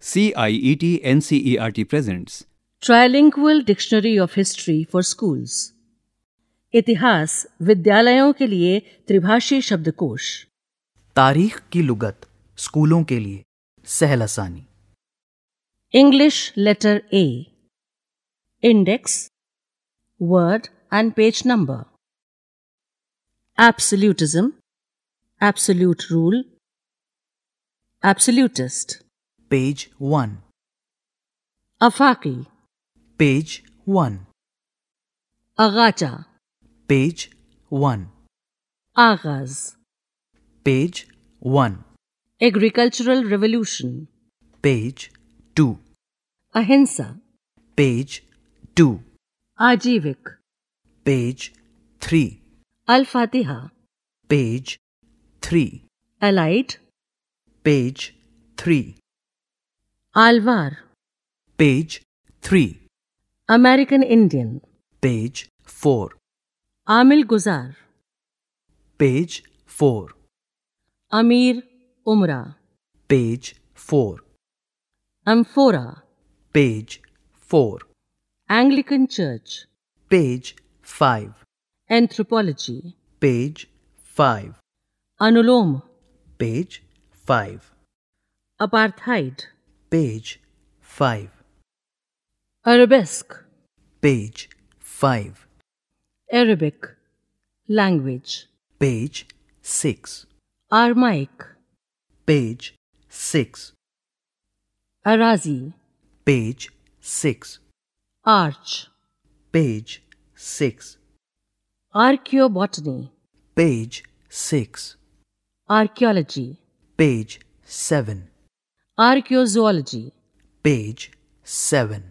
CIET NCERT presents Trilingual Dictionary of History for Schools इतिहास विद्यालयों के लिए त्रिभाषी शब्दकोश तारीख की लुगत स्कूलों के लिए सहल आसानी English letter A index word and page number absolutism absolute rule absolutist page 1. Afaki, page 1. Agacha, page 1. Agaz. page 1. Agricultural Revolution, page 2. Ahimsa, page 2. Ajivik, page 3. Al Fatiha, page 3. Alight. page 3. Alvar. Page 3. American Indian. Page 4. Amil Guzar. Page 4. Amir Umra. Page 4. Amphora. Page 4. Anglican Church. Page 5. Anthropology. Page 5. Anulom. Page 5. Apartheid page 5. Arabesque, page 5. Arabic, language, page 6. Armaic, page 6. Arazi, page 6. Arch, page 6. Archaeobotany, page 6. Archaeology, page 7. Archaeozoology. Page 7.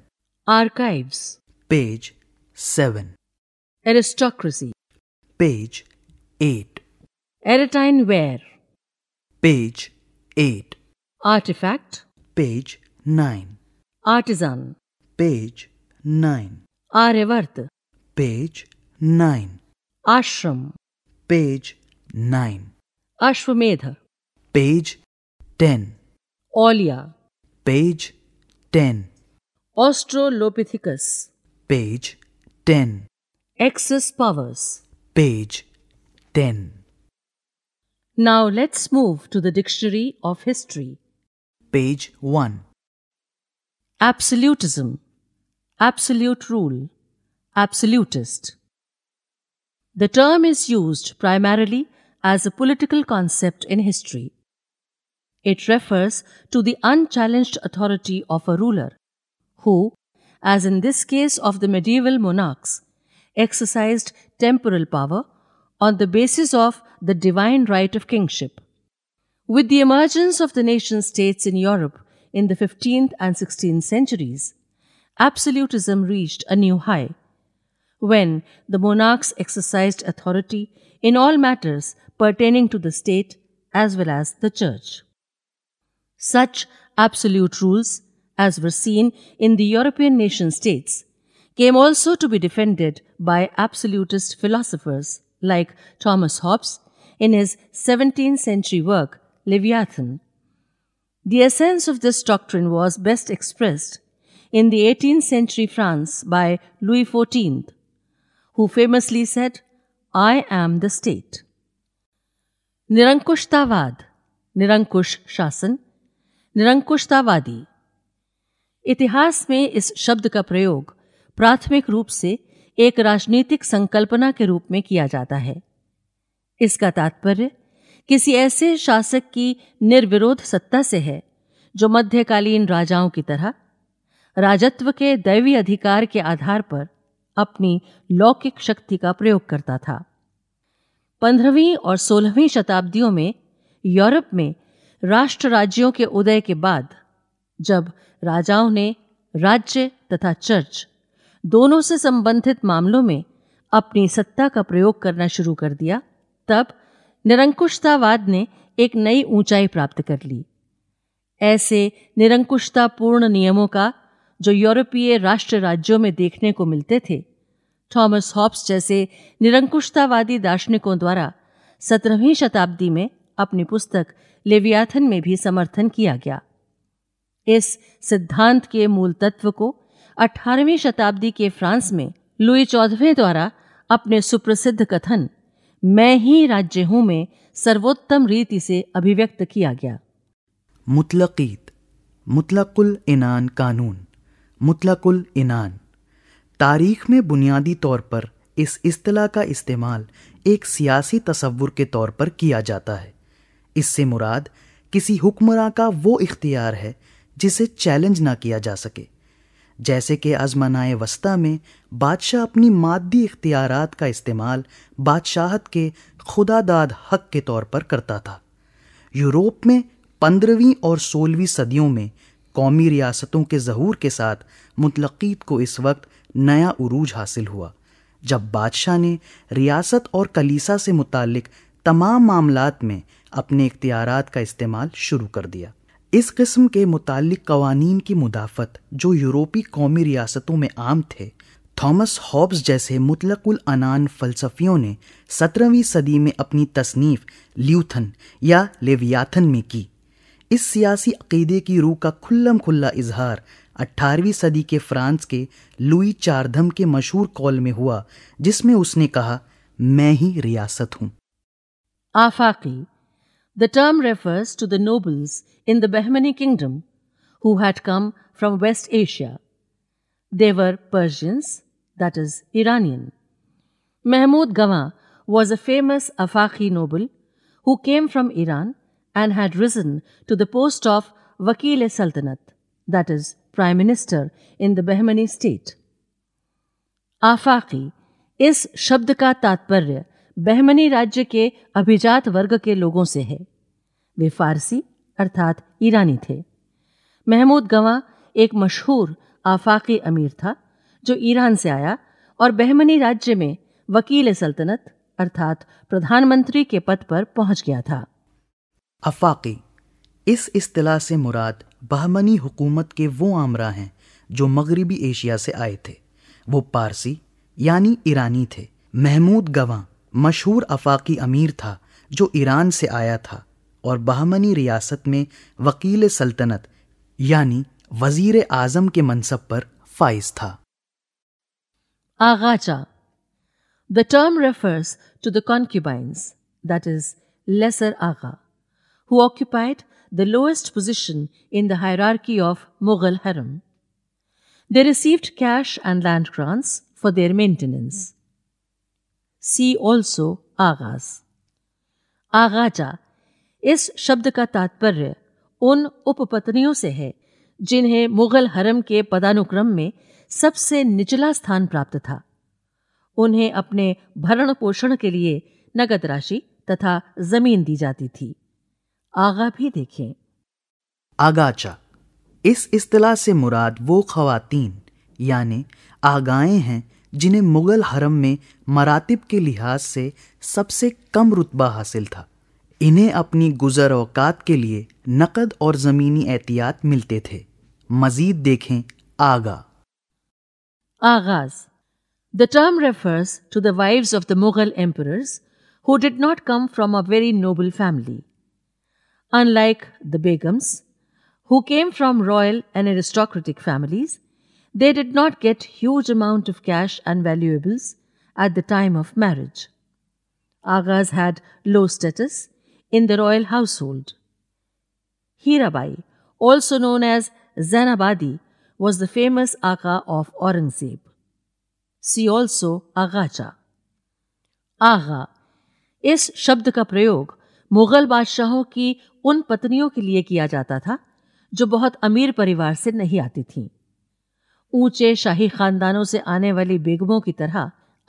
Archives. Page 7. Aristocracy. Page 8. Eratine ware. Page 8. Artifact. Page 9. Artisan. Page 9. Aryavarta. Page 9. Ashram. Page 9. Ashwamedha. Page 10. Aulia. Page 10. Australopithecus. Page 10. Excess powers. Page 10. Now let's move to the Dictionary of History. Page 1. Absolutism. Absolute rule. Absolutist. The term is used primarily as a political concept in history. It refers to the unchallenged authority of a ruler, who, as in this case of the medieval monarchs, exercised temporal power on the basis of the divine right of kingship. With the emergence of the nation states in Europe in the 15th and 16th centuries, absolutism reached a new high, when the monarchs exercised authority in all matters pertaining to the state as well as the church. Such absolute rules, as were seen in the European nation states, came also to be defended by absolutist philosophers like Thomas Hobbes in his 17th century work, Leviathan. The essence of this doctrine was best expressed in the 18th century France by Louis XIV, who famously said, I am the state. Nirankushtavad, Nirankush Shasan, निरंकुशतावादी इतिहास में इस शब्द का प्रयोग प्राथमिक रूप से एक राजनीतिक संकल्पना के रूप में किया जाता है इसका तात्पर्य किसी ऐसे शासक की निर्विरोध सत्ता से है जो मध्यकालीन राजाओं की तरह राजत्व के दैवी अधिकार के आधार पर अपनी लौकिक शक्ति का प्रयोग करता था पंद्रहवीं और सोलहवीं शताब्दियों में यूरोप में राष्ट्र राज्यों के उदय के बाद जब राजाओं ने राज्य तथा चर्च दोनों से संबंधित मामलों में अपनी सत्ता का प्रयोग करना शुरू कर दिया तब निरंकुशतावाद ने एक नई ऊंचाई प्राप्त कर ली ऐसे निरंकुशतापूर्ण नियमों का जो यूरोपीय राष्ट्र राज्यों में देखने को मिलते थे थॉमस हॉब्स जैसे निरंकुशतावादी दार्शनिकों द्वारा सत्रहवीं शताब्दी में अपनी पुस्तक लेवियाथन में भी समर्थन किया गया इस सिद्धांत के मूल तत्व को 18वीं शताब्दी के फ्रांस में लुई चौदहवें द्वारा अपने सुप्रसिद्ध कथन मैं ही राज्य हूं में सर्वोत्तम रीति से अभिव्यक्त किया गया मुतलकीत मुतलकुल इनान कानून मुतलकुल इनान तारीख में बुनियादी तौर पर इस इस्तला का इस्तेमाल एक सियासी तस्वुर के तौर पर किया जाता है इससे मुराद किसी हुक्मरान का वो इख्तियार है जिसे चैलेंज ना किया जा सके जैसे कि आजमनाए वस्ता में बादशाह अपनी मादी इख्तियार का इस्तेमाल बादशाहत के खुदादाद हक के तौर पर करता था यूरोप में पंद्रहवीं और सोलहवीं सदियों में कौमी रियासतों के जहूर के साथ मुतलक़ीत को इस वक्त नया उरूज हासिल हुआ जब बादशाह ने रियासत और कलीसा से मुतल तमाम मामलात में अपने इख्तियार का इस्तेमाल शुरू कर दिया इस किस्म के मुतल कवानीन की मुदाफ़त जो यूरोपी कौमी रियासतों में आम थे थॉमस हॉब्स जैसे मुतलकुल अनान फ़लसफ़ियों ने सत्रहवीं सदी में अपनी तसनीफ़ ल्यूथन या लेवियाथन में की इस सियासी अकीदे की रूह का खुल्लम खुल्ला इजहार 18वीं सदी के फ्रांस के लुई चारधम के मशहूर कॉल में हुआ जिसमें उसने कहा मैं ही रियासत हूँ आफाकी The term refers to the nobles in the Bahmani kingdom who had come from West Asia. They were Persians, that is, Iranian. Mahmud Gama was a famous Afaki noble who came from Iran and had risen to the post of wakil e Sultanat, that is, Prime Minister in the Bahmani state. Afaki is Shabd ka tatparya Bahmani राज्य के अभिजात वर्ग के लोगों से है वे फारसी अर्थात ईरानी थे महमूद गवा एक मशहूर आफाकी अमीर था जो ईरान से आया और बहमनी राज्य में वकील सल्तनत अर्थात प्रधानमंत्री के पद पर पहुंच गया था अफाकी इस अतलाह से मुराद बहमनी हुकूमत के वो आमरा हैं जो मगरबी एशिया से आए थे वो पारसी यानी ईरानी थे महमूद गवां मशहूर अफाकी अमीर था जो ईरान से आया था और बहमनी रियासत में वकील सल्तनत यानी वजीर आजम के मनसब पर फाइज था aghacha the term refers to the concubines that is lesser agha who occupied the lowest position in the hierarchy of Mughal harem they received cash and land grants for their maintenance see also aghas aghacha इस शब्द का तात्पर्य उन उपपत्नियों से है जिन्हें मुगल हरम के पदानुक्रम में सबसे निचला स्थान प्राप्त था उन्हें अपने भरण पोषण के लिए नगद राशि तथा जमीन दी जाती थी आगा भी देखें आगाचा इस इस्तला से मुराद वो खातन यानी आगाएं हैं जिन्हें मुगल हरम में मरातब के लिहाज से सबसे कम रुतबा हासिल था इन्हें अपनी गुजर अवकात के लिए नकद और ज़मीनी एहतियात मिलते थे मजीद देखें आगा aghas the term refers to the wives of the Mughal emperors who did not come from a very noble family unlike the begums who came from royal and aristocratic families They did not get huge amount of cash and valuables at the time of marriage. Agas had low status in the royal household. Hirabai, also known as Zanabadi, was the famous Agha of Aurangzeb. See also Agacha. Agha इस शब्द का प्रयोग मुगल बादशाहों की उन पत्नियों के लिए किया जाता था जो बहुत अमीर परिवार से नहीं आती थीं। ऊंचे शाही खानदानों से आने वाली बेगमों की तरह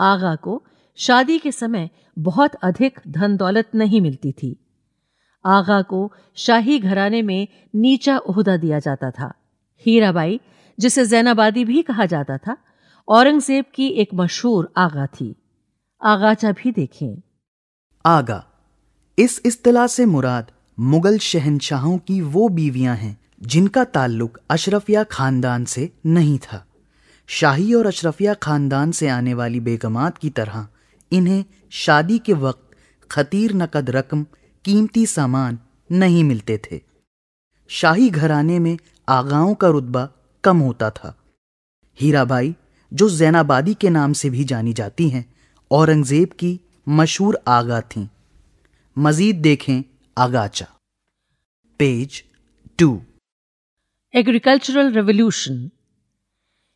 आगा को शादी के समय बहुत अधिक धन दौलत नहीं मिलती थी आगा को शाही घराने में नीचा उहदा दिया जाता था हीराबाई जिसे जैनाबादी भी कहा जाता था औरंगजेब की एक मशहूर आगा थी आगाचा भी देखें आगा इस इस्तला से मुराद मुगल शहनशाहों की वो बीवियां हैं जिनका ताल्लुक अशरफिया ख़ानदान से नहीं था शाही और अशरफिया ख़ानदान से आने वाली बेगमात की तरह इन्हें शादी के वक्त खतीर नकद रकम कीमती सामान नहीं मिलते थे शाही घराने में आगाओं का रुतबा कम होता था हीराबाई जो जैनाबादी के नाम से भी जानी जाती हैं औरंगज़ेब की मशहूर आगा थीं मज़ीद देखें आगाचा page two Agricultural Revolution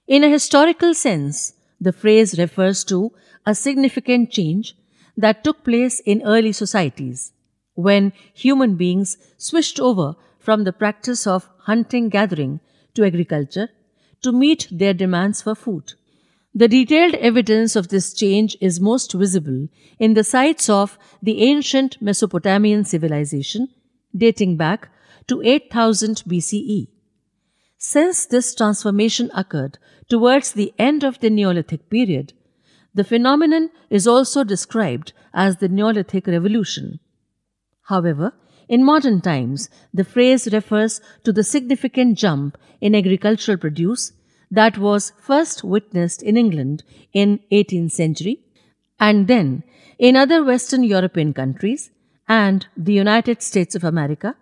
In a historical sense, the phrase refers to a significant change that took place in early societies when human beings switched over from the practice of hunting gathering to agriculture to meet their demands for food. The detailed evidence of this change is most visible in the sites of the ancient Mesopotamian civilization dating back to 8000 BCE. Since this transformation occurred towards the end of the Neolithic period, the phenomenon is also described as the Neolithic Revolution. However, in modern times, the phrase refers to the significant jump in agricultural produce that was first witnessed in England in 18th century and then in other Western European countries and the United States of America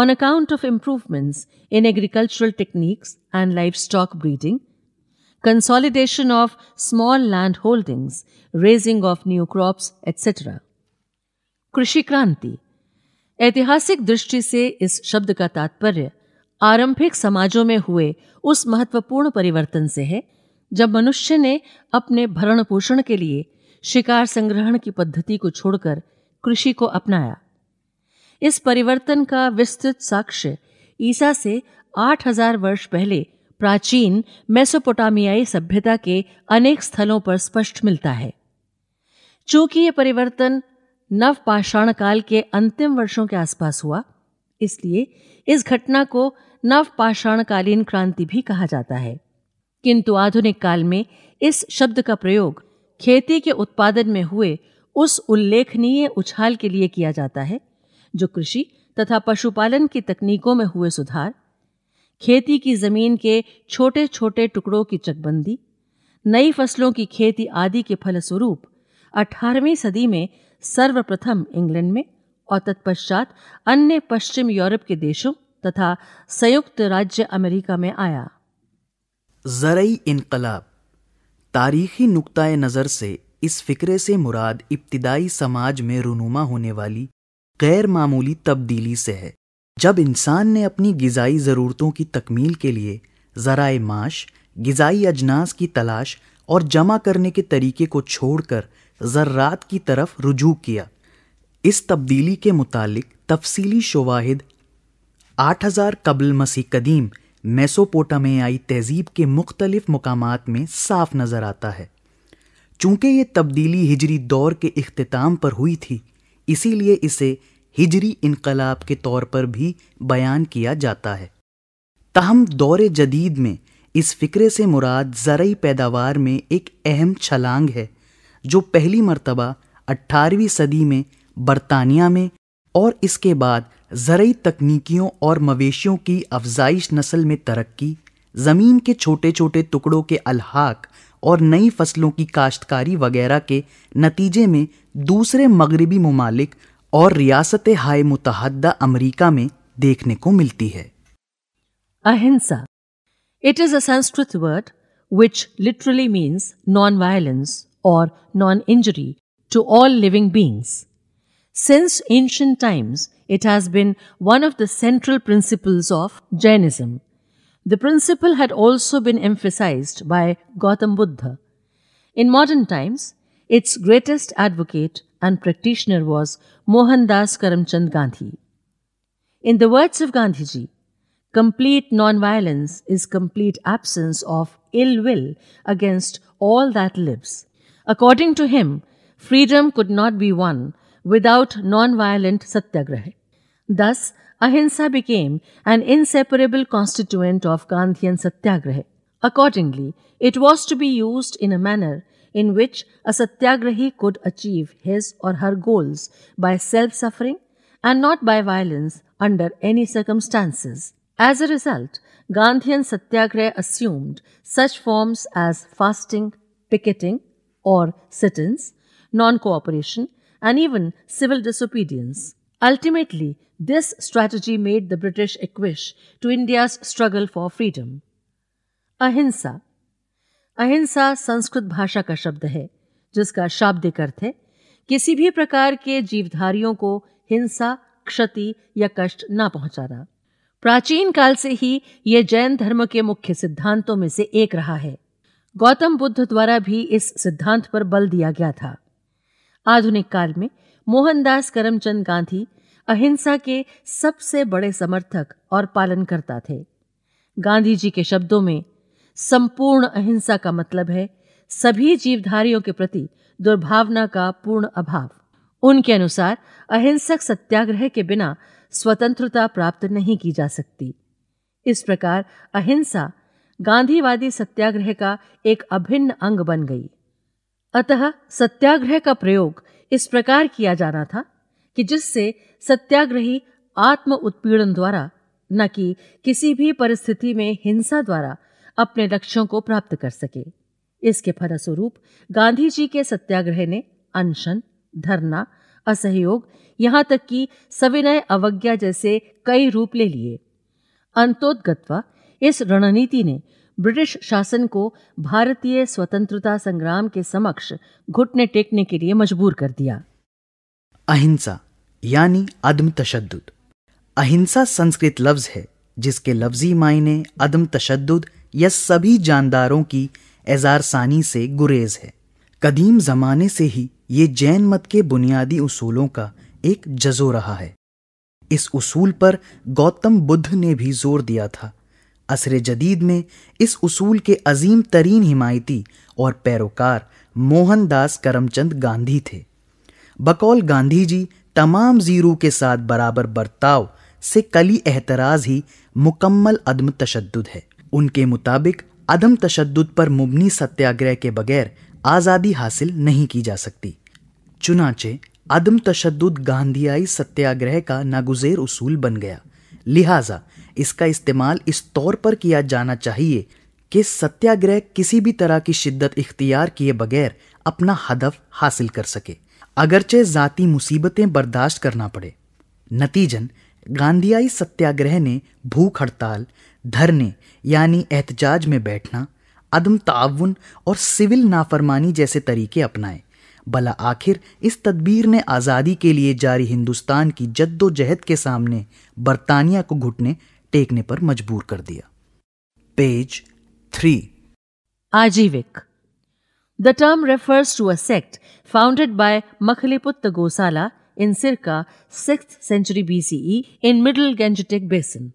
on account of improvements in agricultural techniques and livestock breeding, consolidation of small land holdings, raising of new crops, etc. कृषि क्रांति ऐतिहासिक दृष्टि से इस शब्द का तात्पर्य आरंभिक समाजों में हुए उस महत्वपूर्ण परिवर्तन से है जब मनुष्य ने अपने भरण पोषण के लिए शिकार संग्रहण की पद्धति को छोड़कर कृषि को अपनाया इस परिवर्तन का विस्तृत साक्ष्य ईसा से 8000 वर्ष पहले प्राचीन मेसोपोटामियाई सभ्यता के अनेक स्थलों पर स्पष्ट मिलता है चूंकि यह परिवर्तन नवपाषाण काल के अंतिम वर्षों के आसपास हुआ इसलिए इस घटना को नवपाषाणकालीन क्रांति भी कहा जाता है किंतु आधुनिक काल में इस शब्द का प्रयोग खेती के उत्पादन में हुए उस उल्लेखनीय उछाल के लिए किया जाता है जो कृषि तथा पशुपालन की तकनीकों में हुए सुधार खेती की जमीन के छोटे छोटे टुकड़ों की चकबंदी नई फसलों की खेती आदि के फलस्वरूप 18वीं सदी में सर्वप्रथम इंग्लैंड में और तत्पश्चात अन्य पश्चिम यूरोप के देशों तथा संयुक्त राज्य अमेरिका में आया जरई इनकलाब तारीखी नुकताए नज़र से इस फ़िक्रे से मुराद इब्तदाई समाज में रुनुमा होने वाली गैर मामूली तब्दीली से है जब इंसान ने अपनी गज़ाई ज़रूरतों की तकमील के लिए ज़राए माश गज़ाई अजनास की तलाश और जमा करने के तरीके को छोड़कर ज़र्रात की तरफ रुजू किया इस तब्दीली के मुतालिक तफसीली शवाहिद 8000 कबल मसीह कदीम मेसोपोटामियाई तहजीब के मुख्तलिफ मकाम में साफ नज़र आता है चूँकि ये तब्दीली हिजरी दौर के अख्ताम पर हुई थी इसीलिए इसे हिजरी इनकलाब के तौर पर भी बयान किया जाता है तहम दौर जदीद में इस फ़िक्रे से मुराद जरई पैदावार में एक अहम छलांग है जो पहली मरतबा 18वीं सदी में बरतानिया में और इसके बाद ज़रूरी तकनीकियों और मवेशियों की अफजाइश नस्ल में तरक्की ज़मीन के छोटे छोटे टुकड़ों के अलहाक और नई फसलों की काश्तकारी वगैरह के नतीजे में दूसरे मगरबी ममालिक और रियासत हाय मुतहदा अमरीका में देखने को मिलती है ahimsa it is a Sanskrit word which literally means non violence or non injury to all living beings since ancient times it has been one of the central principle of Jainism The principle had also been emphasized by Gautam Buddha. In modern times, its greatest advocate and practitioner was Mohandas Karamchand Gandhi. In the words of Gandhiji, complete nonviolence is complete absence of ill will against all that lives. According to him, freedom could not be won without nonviolent satyagraha. Thus, ahimsa became an inseparable constituent of Gandhian satyagraha. Accordingly, it was to be used in a manner in which a satyagrahi could achieve his or her goals by self suffering and not by violence under any circumstances. As a result, Gandhian satyagraha assumed such forms as fasting, picketing, or sit ins, non cooperation, and even civil disobedience. Ultimately, this strategy made the British equish to India's struggle for freedom. अहिंसा अहिंसा Sanskrit Bhasha ka shabd hai, jiska शाब्दिक अर्थ है किसी भी प्रकार के जीवधारियों को हिंसा क्षति या कष्ट ना पहुंचाना प्राचीन काल से ही यह जैन धर्म के मुख्य सिद्धांतों में से एक रहा है गौतम बुद्ध द्वारा भी इस सिद्धांत पर बल दिया गया था आधुनिक काल में मोहनदास करमचंद गांधी अहिंसा के सबसे बड़े समर्थक और पालनकर्ता थे गांधी जी के शब्दों में संपूर्ण अहिंसा का मतलब है सभी जीवधारियों के प्रति दुर्भावना का पूर्ण अभाव उनके अनुसार अहिंसक सत्याग्रह के बिना स्वतंत्रता प्राप्त नहीं की जा सकती इस प्रकार अहिंसा गांधीवादी सत्याग्रह का एक अभिन्न अंग बन गई अतः सत्याग्रह का प्रयोग इस प्रकार किया जाना था कि जिससे सत्याग्रही आत्म उत्पीड़न द्वारा न कि किसी भी परिस्थिति में हिंसा द्वारा अपने लक्ष्यों को प्राप्त कर सके इसके फलस्वरूप गांधी जी के सत्याग्रह ने अनशन धरना असहयोग यहां तक कि सविनय अवज्ञा जैसे कई रूप ले लिए अंतोदगत्वा इस रणनीति ने ब्रिटिश शासन को भारतीय स्वतंत्रता संग्राम के समक्ष घुटने टेकने के लिए मजबूर कर दिया अहिंसा यानी अदम तशद अहिंसा संस्कृत लफ्ज है जिसके लफ्जी मायने अदम तशद या सभी जानदारों की एजारसानी से गुरेज है कदीम जमाने से ही ये जैन मत के बुनियादी उसूलों का एक जजो रहा है इस उसूल पर गौतम बुद्ध ने भी जोर दिया था असर जदीद में इस उसूल के अजीम तरीन हिमायती और पैरोकार मोहनदास करमचंद गांधी थे बकौल गांधी जी तमाम जीरो के साथ बराबर बर्ताव से कली एतराज़ ही मुकम्मल अदम तशद है उनके मुताबिक अदम तशद पर मुबनी सत्याग्रह के बगैर आज़ादी हासिल नहीं की जा सकती चुनाचे अदम तशद गांधियाई सत्याग्रह का नागुजेर उसूल बन गया लिहाजा इसका इस्तेमाल इस तौर पर किया जाना चाहिए कि सत्याग्रह किसी भी तरह की शिद्दत इख्तियार किए बगैर अपना हदफ हासिल कर सके अगरचे ज़ाती मुसीबतें बर्दाश्त करना पड़े नतीजन गांधियाई सत्याग्रह ने भूख हड़ताल धरने यानी एहतजाज में बैठना अदम ताउन और सिविल नाफरमानी जैसे तरीके अपनाए भला आखिर इस तदबीर ने आज़ादी के लिए जारी हिंदुस्तान की जद्दोजहद के सामने बरतानिया को घुटने टेकने पर मजबूर कर दिया page three Ajivika the term refers to a sect founded by Makkhaliputta Gosala in circa six century B in middle Gangetic basin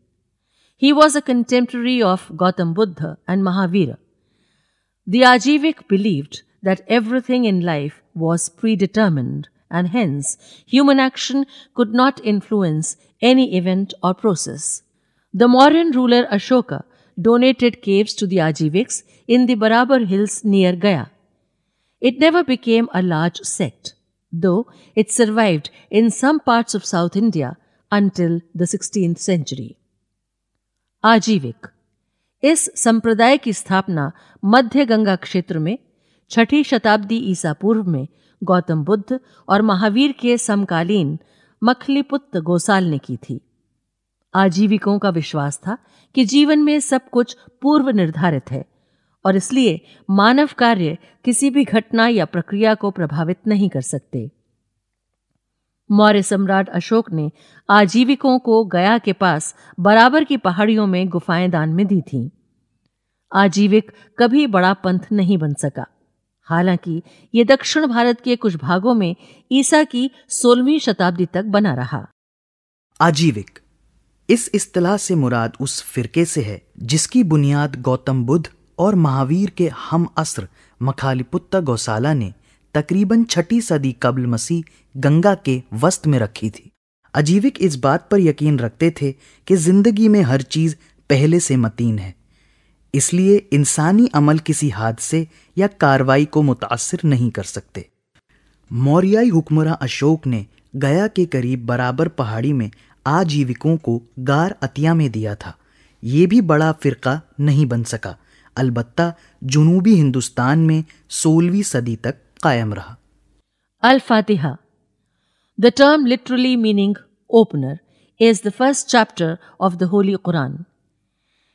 he was a contemporary of Gautama Buddha and Mahavira the Ajivika believe that everything in life was predetermined and hence human action could not influence any event or process The Mauryan ruler Ashoka donated caves to the Ajiviks in the Barabar hills near Gaya. It never became a large sect, though it survived in some parts of South India until the 16th century. आजीविक इस संप्रदाय की स्थापना मध्य गंगा क्षेत्र में छठी शताब्दी ईसा पूर्व में गौतम बुद्ध और महावीर के समकालीन मखलीपुत्त गोसाल ने की थी आजीविकों का विश्वास था कि जीवन में सब कुछ पूर्व निर्धारित है और इसलिए मानव कार्य किसी भी घटना या प्रक्रिया को प्रभावित नहीं कर सकते मौर्य सम्राट अशोक ने आजीविकों को गया के पास बराबर की पहाड़ियों में गुफाएं दान में दी थीं। आजीविक कभी बड़ा पंथ नहीं बन सका हालांकि ये दक्षिण भारत के कुछ भागों में ईसा की सोलहवीं शताब्दी तक बना रहा आजीविक इस इस्तलाह से मुराद उस फिरके से है जिसकी बुनियाद गौतम बुद्ध और महावीर के हम असर मखालीपुत्ता गौशाला ने तकरीबन छठी सदी कबल मसीह गंगा के वस्त में रखी थी अजीविक इस बात पर यकीन रखते थे कि जिंदगी में हर चीज़ पहले से मतीन है इसलिए इंसानी अमल किसी हादसे या कार्रवाई को मुतासर नहीं कर सकते मौर्याई हुक्मरान अशोक ने गया के करीब बराबर पहाड़ी में आजीविकों को गार अतिया में दिया था ये भी बड़ा फिरका नहीं बन सका अलबत्ता जुनूबी हिंदुस्तान में सोलहवीं सदी तक कायम रहा Al Fatiha the term literally meaning opener is the first chapter of the holy Quran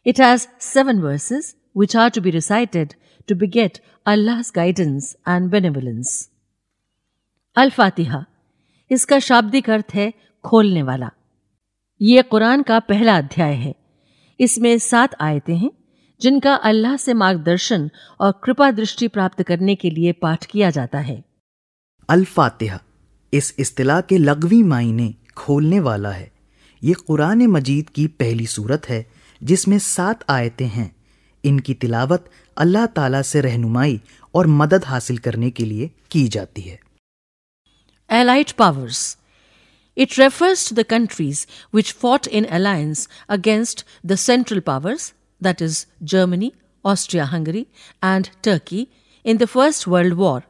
it has seven verses which are to be recited to be get Allah guidance and benevolence अल्फातिहा इसका शाब्दिक अर्थ है खोलने वाला ये कुरान का पहला अध्याय है इसमें सात आयते हैं जिनका अल्लाह से मार्गदर्शन और कृपा दृष्टि प्राप्त करने के लिए पाठ किया जाता है अल्फातिहा इस इस्तिला के लगवी मायने खोलने वाला है ये कुरान मजीद की पहली सूरत है जिसमें सात आयतें हैं इनकी तिलावत अल्लाह ताला से रहनुमाई और मदद हासिल करने के लिए की जाती है Allied powers It refers to the countries which fought in alliance against the Central Powers, that is, Germany, Austria Hungary, and Turkey, in the First World War,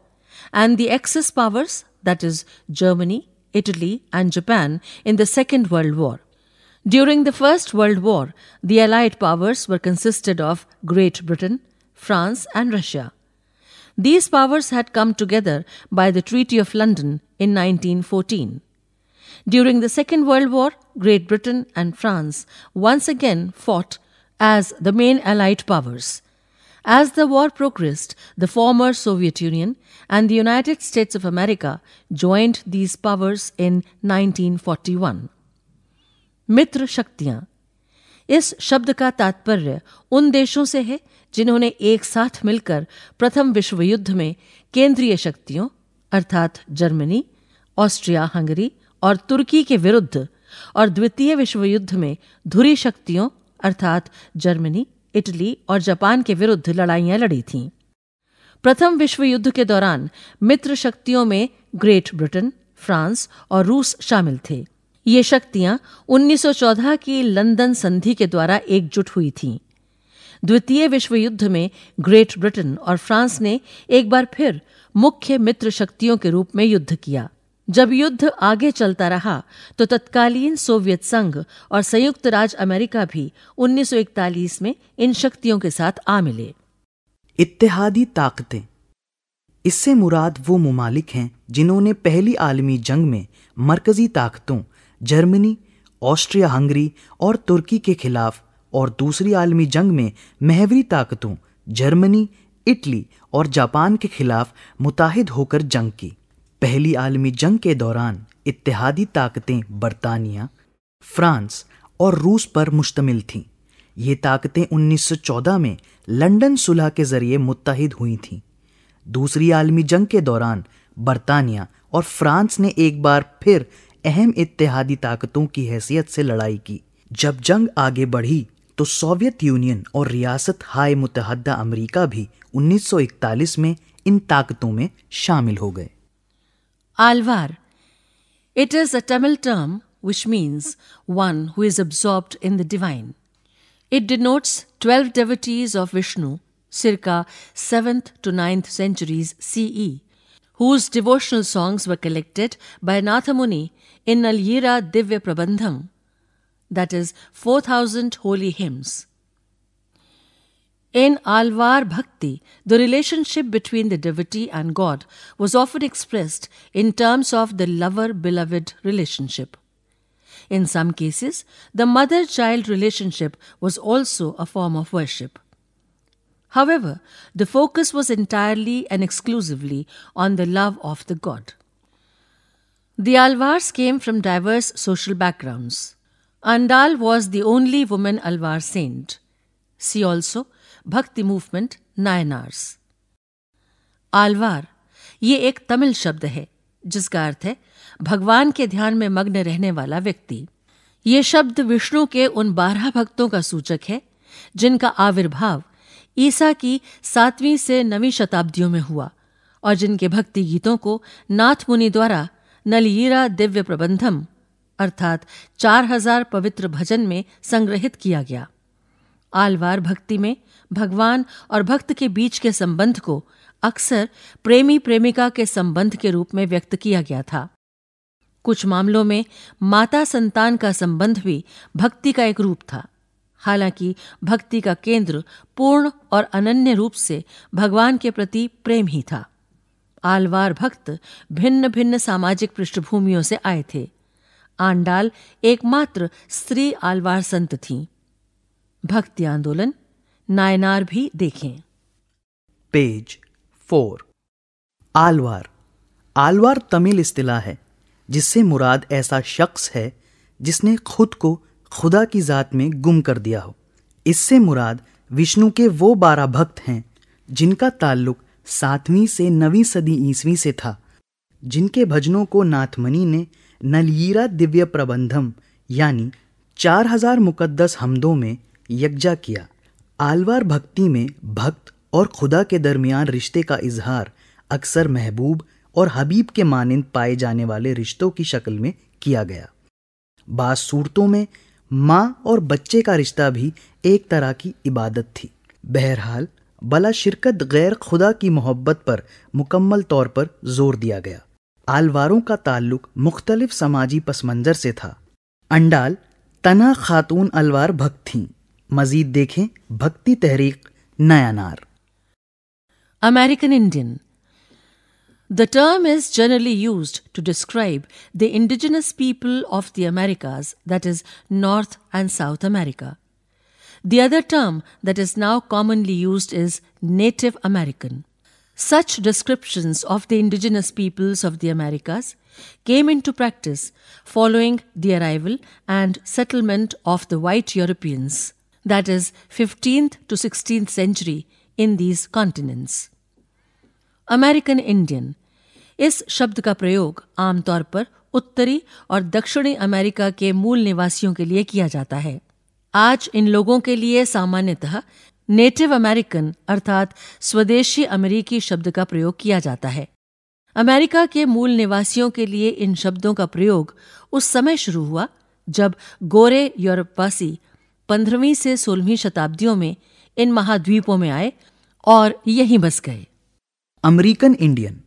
and the Axis Powers, that is, Germany, Italy, and Japan, in the Second World War. During the First World War, the Allied powers were consisted of Great Britain, France, and Russia. These powers had come together by the Treaty of London in 1914. During the Second World War, Great Britain and France once again fought as the main Allied powers. As the war progressed, the former Soviet Union and the United States of America joined these powers in 1941. Mitra शक्तियां इस शब्द का तात्पर्य उन देशों से है जिन्होंने एक साथ मिलकर प्रथम विश्व युद्ध में केंद्रीय शक्तियों अर्थात जर्मनी ऑस्ट्रिया हंगरी और तुर्की के विरुद्ध और द्वितीय विश्व युद्ध में धुरी शक्तियों अर्थात जर्मनी इटली और जापान के विरुद्ध लड़ाइयां लड़ी थीं प्रथम विश्व युद्ध के दौरान मित्र शक्तियों में ग्रेट ब्रिटेन फ्रांस और रूस शामिल थे ये शक्तियां 1914 की लंदन संधि के द्वारा एकजुट हुई थीं द्वितीय विश्व युद्ध में ग्रेट ब्रिटेन और फ्रांस ने एक बार फिर मुख्य मित्र शक्तियों के रूप में युद्ध किया जब युद्ध आगे चलता रहा तो तत्कालीन सोवियत संघ और संयुक्त राज्य अमेरिका भी 1941 में इन शक्तियों के साथ आ मिले इत्तेहादी ताकतें इससे मुराद वो ममालिक हैं जिन्होंने पहली आलमी जंग में मरकजी ताकतों जर्मनी ऑस्ट्रिया हंगरी और तुर्की के खिलाफ और दूसरी आलमी जंग में महवरी ताकतों जर्मनी इटली और जापान के खिलाफ मुताहिद होकर जंग की पहली आलमी जंग के दौरान इत्तेहादी ताकतें बरतानिया फ्रांस और रूस पर मुश्तमिल थीं ये ताकतें 1914 में लंदन सुलह के ज़रिए मुतहद हुई थीं दूसरी आलमी जंग के दौरान बरतानिया और फ्रांस ने एक बार फिर अहम इत्तेहादी ताकतों की हैसियत से लड़ाई की जब जंग आगे बढ़ी तो सोवियत यूनियन और रियासत हाय मुतहदा अमरीका भी 1941 में इन ताकतों में शामिल हो गए Alvar. It is a Tamil term which means one who is absorbed in the divine. It denotes 12 devotees of Vishnu, circa 7th to 9th centuries CE, whose devotional songs were collected by Nathamuni in Algira Divya Prabandham, that is, 4000 holy hymns. In Alvar Bhakti, the relationship between the devotee and God was often expressed in terms of the lover beloved relationship. In some cases, the mother child relationship was also a form of worship. However, the focus was entirely and exclusively on the love of the God. The Alvars came from diverse social backgrounds. Andal was the only woman Alvar saint. See also Bhakti movement Nayanars Alvar ये एक तमिल शब्द है जिसका अर्थ है भगवान के ध्यान में मग्न रहने वाला व्यक्ति ये शब्द विष्णु के उन बारह भक्तों का सूचक है जिनका आविर्भाव ईसा की सातवीं से नवी शताब्दियों में हुआ और जिनके भक्ति गीतों को नाथ मुनि द्वारा नलयीरा दिव्य प्रबंधम अर्थात चार हजार पवित्र भजन में संग्रहित किया गया आलवार भक्ति में भगवान और भक्त के बीच के संबंध को अक्सर प्रेमी प्रेमिका के संबंध के रूप में व्यक्त किया गया था कुछ मामलों में माता संतान का संबंध भी भक्ति का एक रूप था हालांकि भक्ति का केंद्र पूर्ण और अनन्य रूप से भगवान के प्रति प्रेम ही था आलवार भक्त भिन्न भिन्न सामाजिक पृष्ठभूमियों से आए थे आंडाल एकमात्र स्त्री आलवार संत थी भक्ति आंदोलन नायनार भी देखें पेज फोर आलवार आलवार तमिल इस्तिला है जिससे मुराद ऐसा शख्स है जिसने खुद को खुदा की ज़ात में गुम कर दिया हो इससे मुराद विष्णु के वो बारह भक्त हैं जिनका ताल्लुक सातवीं से नवीं सदी ईस्वी से था जिनके भजनों को नाथमणि ने नलयीरा दिव्य प्रबंधम यानी चार हजार मुकदस हमदों में यज्ञा किया आलवार भक्ति में भक्त और खुदा के दरमियान रिश्ते का इजहार अक्सर महबूब और हबीब के मानंद पाए जाने वाले रिश्तों की शक्ल में किया गया बाज सूरतों में माँ और बच्चे का रिश्ता भी एक तरह की इबादत थी बहरहाल बला शिरकत गैर खुदा की मोहब्बत पर मुकम्मल तौर पर जोर दिया गया आलवारों का ताल्लुक मुख्तलिफ समाजी पस मंज़र से था अंडाल तना खातून अलवार भक्त थीं मजीद देखें भक्ति तहरीक नया American Indian. The term is generally used to describe the indigenous people of the Americas, that is, North and South America. The other term that is now commonly used is Native American. Such descriptions of the indigenous peoples of the Americas came into practice following the arrival and settlement of the white Europeans that is 15th to 16th century in these continents. American Indian इस शब्द का प्रयोग आमतौर पर उत्तरी और दक्षिणी America के मूल निवासियों के लिए किया जाता है आज इन लोगों के लिए सामान्यतः नेटिव अमेरिकन अर्थात स्वदेशी अमेरिकी शब्द का प्रयोग किया जाता है अमेरिका के मूल निवासियों के लिए इन शब्दों का प्रयोग उस समय शुरू हुआ जब गोरे यूरोपवासी पंद्रहवीं से सोलहवीं शताब्दियों में इन महाद्वीपों में आए और यहीं बस गए अमेरिकन इंडियन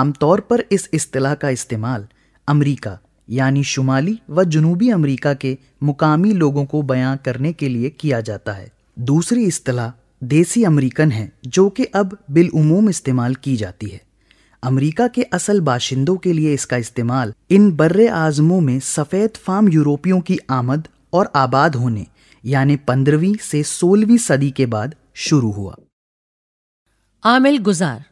आमतौर पर इस इस्तलाह का इस्तेमाल अमेरिका यानी शुमाली व जनूबी अमेरिका के मुकामी लोगों को बयां करने के लिए किया जाता है दूसरी इस्तलाह देसी अमेरिकन है जो कि अब बिलूमूम इस्तेमाल की जाती है अमेरिका के असल बाशिंदों के लिए इसका इस्तेमाल इन बर्रे आज़मों में सफ़ेद फार्म यूरोपियों की आमद और आबाद होने यानी पंद्रहवीं से सोलहवीं सदी के बाद शुरू हुआ amil guzar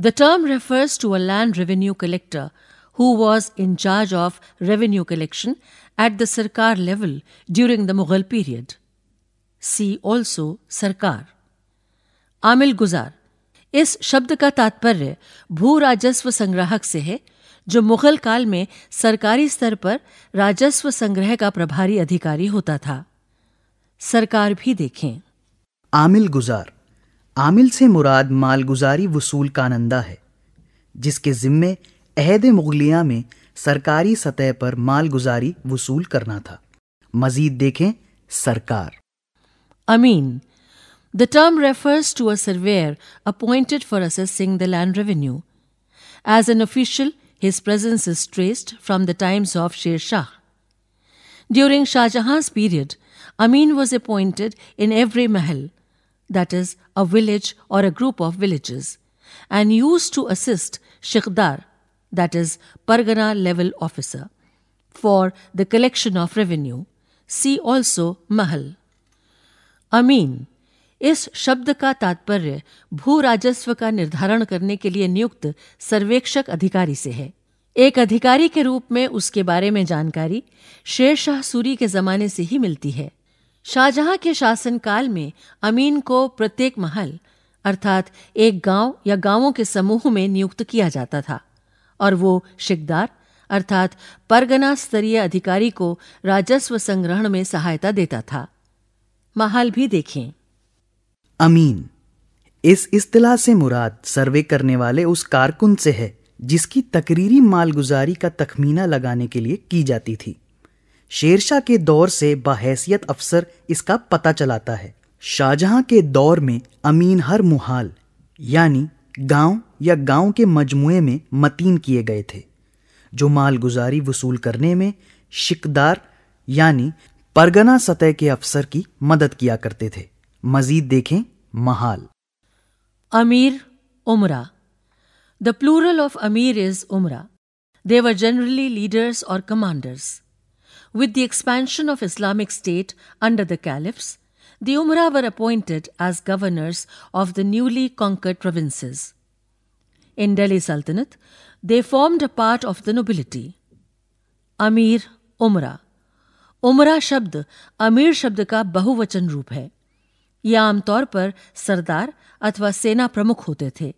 the term refers to a land revenue collector who was in charge of revenue collection at the sarkar level during the Mughal period see also sarkar amil गुजार इस शब्द का तात्पर्य भू राजस्व संग्राहक से है जो मुगल काल में सरकारी स्तर पर राजस्व संग्रह का प्रभारी अधिकारी होता था सरकार भी देखें आमिल गुजार आमिल से मुराद मालगुजारी वसूल का नंदा है जिसके जिम्मे अहद मुगलिया में सरकारी सतह पर मालगुजारी वसूल करना था मजीद देखें सरकार amin the term refers to a surveyor appointed for assessing the land revenue as an official his presence is traced from the times of Sher Shah during Shahjahan period Amin was appointed in every mahal, that is, a village or a group of villages, and used to assist Shikhdar, that is, Pargana level officer, for the collection of revenue. See also Mahal. Amin. इस शब्द का तात्पर्य भू राजस्व का निर्धारण करने के लिए नियुक्त सर्वेक्षक अधिकारी से है एक अधिकारी के रूप में उसके बारे में जानकारी शेरशाह सूरी के जमाने से ही मिलती है शाहजहां के शासनकाल में अमीन को प्रत्येक महल अर्थात एक गांव या गांवों के समूह में नियुक्त किया जाता था और वो शिकदार अर्थात परगना स्तरीय अधिकारी को राजस्व संग्रहण में सहायता देता था महल भी देखें अमीन इस इस्तलाह से मुराद सर्वे करने वाले उस कारकुन से है जिसकी तकरीरी मालगुजारी का तखमीना लगाने के लिए की जाती थी शेरशाह के दौर से बाहैसियत अफसर इसका पता चलाता है शाहजहां के दौर में अमीन हर मुहाल यानी गांव या गांव के मजमुए में मतीन किए गए थे जो मालगुजारी वसूल करने में शिकदार यानी परगना सतह के अफसर की मदद किया करते थे मजीद देखें महाल amir umara the plural of amir is umara they were generally leaders or commanders With the expansion of Islamic State under the caliphs, the Umrah were appointed as governors of the newly conquered provinces. In Delhi Sultanate, they formed a part of the nobility. अमीर उमरा उमरा Shabd अमीर शब्द का बहुवचन रूप है ये आमतौर पर सरदार अथवा सेना प्रमुख होते थे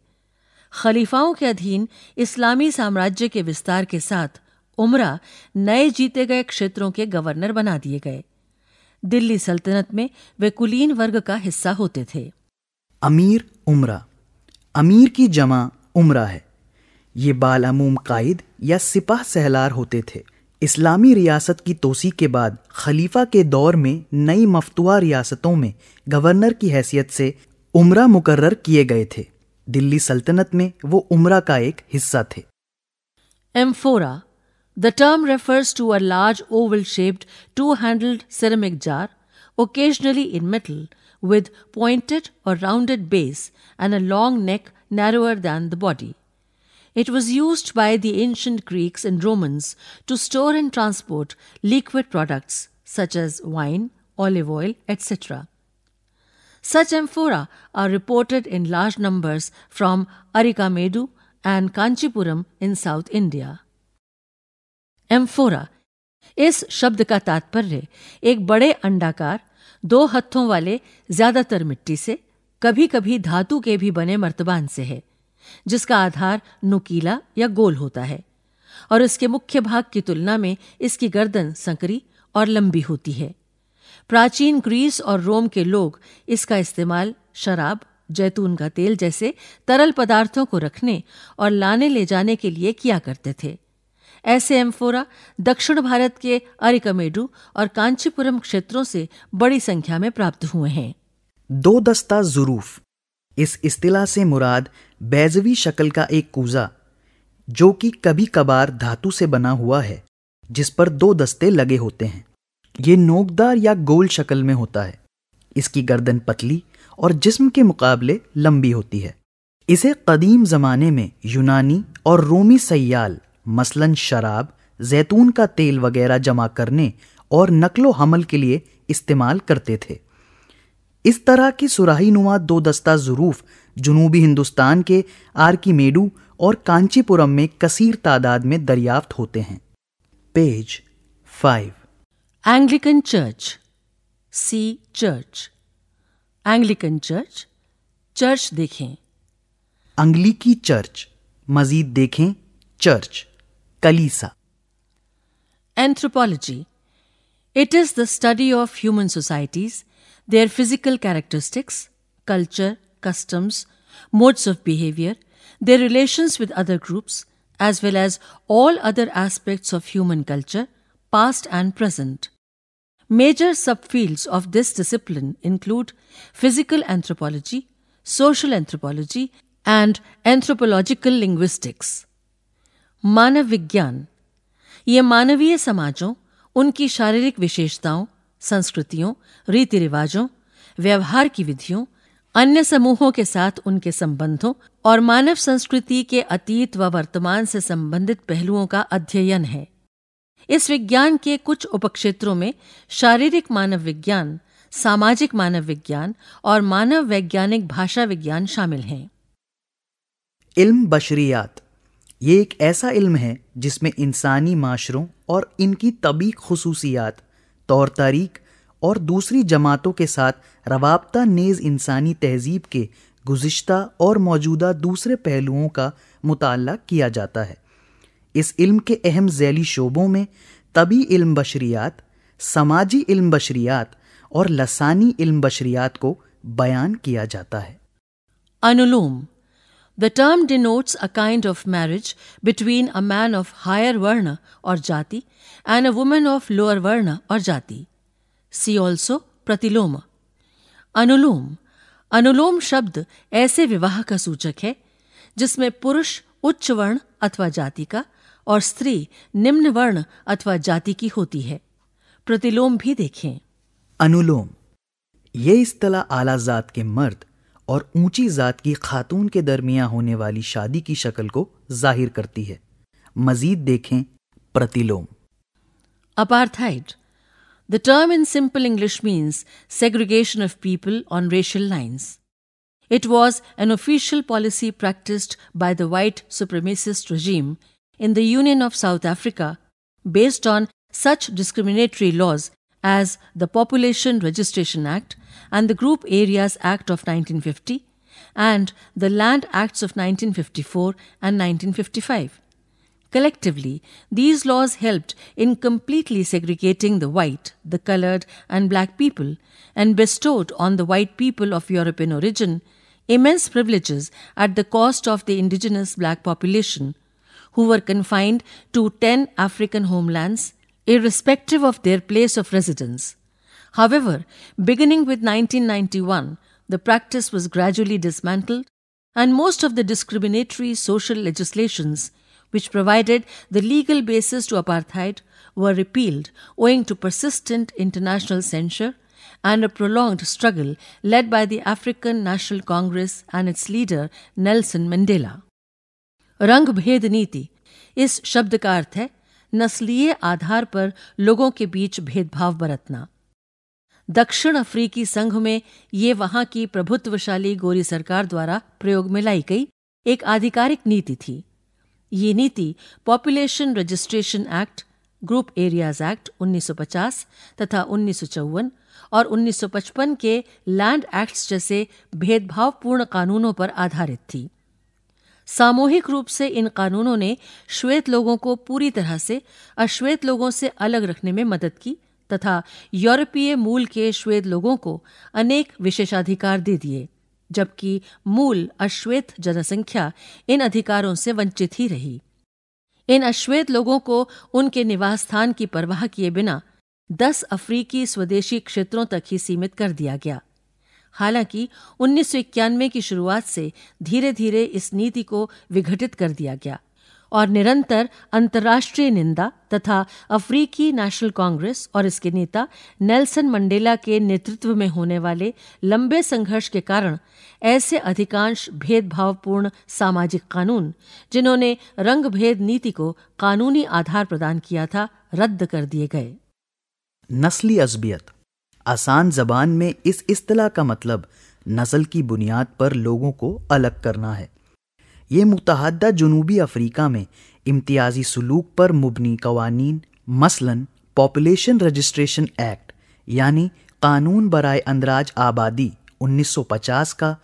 खलीफाओं के अधीन इस्लामी साम्राज्य के विस्तार के साथ उमरा नए जीते गए क्षेत्रों के गवर्नर बना दिए गए दिल्ली सल्तनत में वे कुलीन वर्ग का हिस्सा होते थे अमीर उमरा अमीर की जमा उमरा है ये बालमूम कायद या सिपाह सहलार होते थे इस्लामी रियासत की तोसी के बाद खलीफा के दौर में नई मफतुआ रियासतों में गवर्नर की हैसियत से उमरा मुकर्र किए गए थे दिल्ली सल्तनत में वो उमरा का एक हिस्सा थे amphora The term refers to a large oval shaped two handled ceramic jar, occasionally in metal, with pointed or rounded base and a long neck narrower than the body. It was used by the ancient Greeks and Romans to store and transport liquid products such as wine, olive oil, etc. Such amphora are reported in large numbers from Arikamedu and Kanchipuram in South India. Amphora इस शब्द का तात्पर्य एक बड़े अंडाकार दो हथों वाले ज्यादातर मिट्टी से कभी कभी धातु के भी बने मर्तबान से है जिसका आधार नुकीला या गोल होता है और इसके मुख्य भाग की तुलना में इसकी गर्दन संकरी और लंबी होती है प्राचीन ग्रीस और रोम के लोग इसका इस्तेमाल शराब जैतून का तेल जैसे तरल पदार्थों को रखने और लाने ले जाने के लिए किया करते थे ऐसे एम्फोरा दक्षिण भारत के अरिकमेडु और कांचीपुरम क्षेत्रों से बड़ी संख्या में प्राप्त हुए हैं दो दस्ता जुरूफ इस इस्तिला से मुराद बैजवी शक्ल का एक कूजा जो कि कभी कभार धातु से बना हुआ है जिस पर दो दस्ते लगे होते हैं ये नोकदार या गोल शक्ल में होता है इसकी गर्दन पतली और जिस्म के मुकाबले लंबी होती है इसे कदीम ज़माने में यूनानी और रोमी सयाल मसलन शराब जैतून का तेल वगैरह जमा करने और नकलो हमल के लिए इस्तेमाल करते थे इस तरह की सुराही नुमा दो दस्ता ज़रूफ जुनूबी हिंदुस्तान के आर्कीमेडू और कांचीपुरम में कसीर तादाद में दरियाफ्त होते हैं page five Anglican church see church Anglican church church देखें अंग्लिकी चर्च मजीद देखें church Kalisa. Anthropology. It is the study of human societies, their physical characteristics, culture, customs, modes of behavior, their relations with other groups, as well as all other aspects of human culture, past and present. Major subfields of this discipline include physical anthropology, social anthropology, and anthropological linguistics. मानव विज्ञान ये मानवीय समाजों उनकी शारीरिक विशेषताओं संस्कृतियों रीति रिवाजों व्यवहार की विधियों अन्य समूहों के साथ उनके संबंधों और मानव संस्कृति के अतीत व वर्तमान से संबंधित पहलुओं का अध्ययन है इस विज्ञान के कुछ उपक्षेत्रों में शारीरिक मानव विज्ञान सामाजिक मानव विज्ञान और मानव वैज्ञानिक भाषा विज्ञान शामिल हैं इल्म बशरियात ये एक ऐसा इल्म है जिसमें इंसानी माशरों और इनकी तबी खसूसियात तौर तारीख और दूसरी जमातों के साथ रवाबता नेज़ इंसानी तहजीब के गुज्त और मौजूदा दूसरे पहलुओं का मुताल किया जाता है इस इल्म के अहम जैली शोबों में तबी इल्म बशरियात समाजी इल्म बशरियात और लसानी इल्म बशरियात को बयान किया जाता है अनुलोम The term denotes a kind of marriage between a man of higher varna or jati and a woman of lower varna or jati. See also pratiloma. Anulom. Anulom shabd aise विवाह ka suchak hai jisme purush उच्च वर्ण अथवा जाति का और स्त्री निम्न वर्ण अथवा जाति की होती है प्रतिलोम भी देखें अनुलोम ये इस तला आला जात के मर्द और ऊंची जात की खातून के दरमियान होने वाली शादी की शक्ल को जाहिर करती है मजीद देखें प्रतिलोम apartheid the term in simple English means segregation of people on racial lines it was an official policy practice by the white supremacist regime in the Union of South Africa based on such discriminatory laws as the Population Registration Act 1961 and the Group Areas Act of 1950 and the Land Acts of 1954 and 1955. Collectively, these laws helped in completely segregating the white, the colored, and black people and bestowed on the white people of European origin immense privileges at the cost of the indigenous black population, who were confined to 10 African homelands, irrespective of their place of residence. However, beginning with 1991, the practice was gradually dismantled, and most of the discriminatory social legislations which provided the legal basis to apartheid were repealed owing to persistent international censure and a prolonged struggle led by the African National Congress and its leader Nelson Mandela. रंग भेद नीति इस शब्द का अर्थ है नस्लीय आधार पर लोगों के बीच दक्षिण अफ्रीकी संघ में ये वहां की प्रभुत्वशाली गोरी सरकार द्वारा प्रयोग में लाई गई एक आधिकारिक नीति थी ये नीति Population Registration Act Group Areas Act 1950 तथा उन्नीस और 1955 के लैंड एक्ट्स जैसे भेदभावपूर्ण कानूनों पर आधारित थी सामूहिक रूप से इन कानूनों ने श्वेत लोगों को पूरी तरह से अश्वेत लोगों से अलग रखने में मदद की तथा यूरोपीय मूल के श्वेत लोगों को अनेक विशेषाधिकार दे दिए जबकि मूल अश्वेत जनसंख्या इन अधिकारों से वंचित ही रही इन अश्वेत लोगों को उनके निवास स्थान की परवाह किए बिना दस अफ्रीकी स्वदेशी क्षेत्रों तक ही सीमित कर दिया गया हालांकि उन्नीस की शुरुआत से धीरे धीरे इस नीति को विघटित कर दिया गया और निरंतर अंतर्राष्ट्रीय निंदा तथा अफ्रीकी नेशनल कांग्रेस और इसके नेता नेल्सन मंडेला के नेतृत्व में होने वाले लंबे संघर्ष के कारण ऐसे अधिकांश भेदभावपूर्ण सामाजिक कानून जिन्होंने रंग भेद नीति को कानूनी आधार प्रदान किया था रद्द कर दिए गए नस्ली असबियत आसान जबान में इस इस्तला का मतलब नस्ल की बुनियाद पर लोगों को अलग करना है ये मुतहदा जनूबी अफ्रीका में इम्तियाजी सलूक पर मुबनी कवानी मसलन पॉपुलेशन रजिस्ट्रेशन एक्ट यानी कानून बरए अंदराज आबादी 1950 का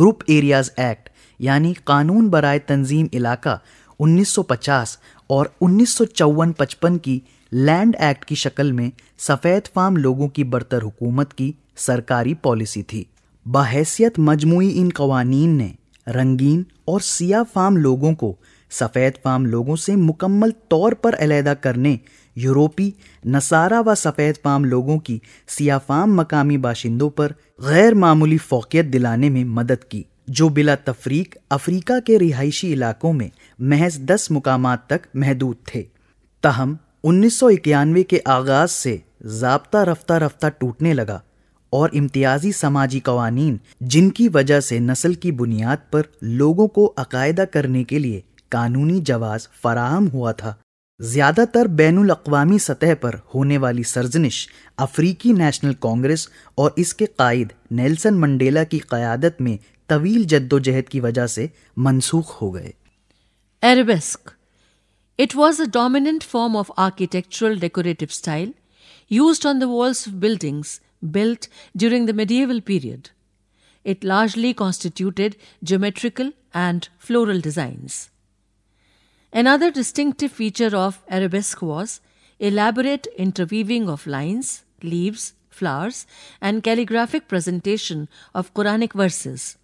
ग्रुप एरियाज एक्ट यानी कानून बरए तंजीम इलाका 1950 और उन्नीस सौ पचपन की लैंड एक्ट की शक्ल में सफ़ेद फाम लोगों की बरतर हुकूमत की सरकारी पॉलिसी थी बहैसियत मजमू इन कवानीन ने रंगीन और सिया फाम लोगों को सफ़ेद फाम लोगों से मुकम्मल तौर पर अलहदा करने यूरोपी नसारा व सफ़ेद फाम लोगों की सिया फाम मकामी बाशिंदों पर गैर मामूली फोकियत दिलाने में मदद की जो बिला तफरीक अफ्रीका के रिहायशी इलाकों में महज दस मुकाम तक महदूद थे तहम उन्नीस के आगाज़ से जबता रफ्ता रफ्ता टूटने लगा और इम्तियाजी समाजी कवानीन जिनकी वजह से नस्ल की बुनियाद पर लोगों को अकायदा करने के लिए कानूनी जवाब फराहम हुआ था ज़्यादातर बैन अवी सतह पर होने वाली सर्जनिश अफ्रीकी नेशनल कांग्रेस और इसके कायद नेल्सन मंडेला की क्यादत में तवील जद्दोजहद की वजह से मनसूख हो गए arabesque it was a dominant form of architectural decorative style use on the walls built during the medieval period. It largely constituted geometrical and floral designs. Another distinctive feature of arabesque was elaborate interweaving of lines, leaves, flowers, and calligraphic presentation of Quranic verses.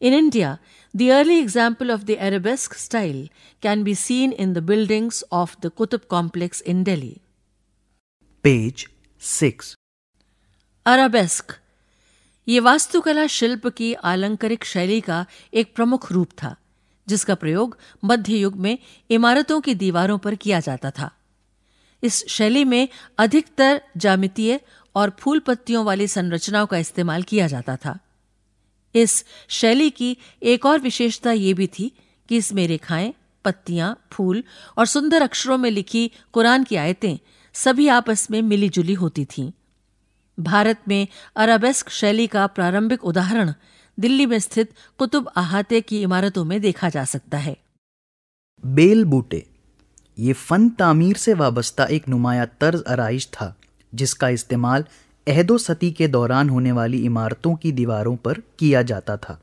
In India, the early example of the arabesque style can be seen in the buildings of the Qutb complex in Delhi. Page 6 arabesque ये वास्तुकला शिल्प की आलंकारिक शैली का एक प्रमुख रूप था जिसका प्रयोग मध्य युग में इमारतों की दीवारों पर किया जाता था इस शैली में अधिकतर जामितीय और फूल पत्तियों वाली संरचनाओं का इस्तेमाल किया जाता था इस शैली की एक और विशेषता ये भी थी कि इसमें रेखाएं पत्तियां फूल और सुंदर अक्षरों में लिखी कुरान की आयतें सभी आपस में मिलीजुली होती थीं भारत में अरबेस्क शैली का प्रारंभिक उदाहरण दिल्ली में स्थित कुतुब अहाते की इमारतों में देखा जा सकता है बेल बूटे ये फन तामीर से वाबस्ता एक नुमाया तर्ज आरइश था जिसका इस्तेमाल अहदो सती के दौरान होने वाली इमारतों की दीवारों पर किया जाता था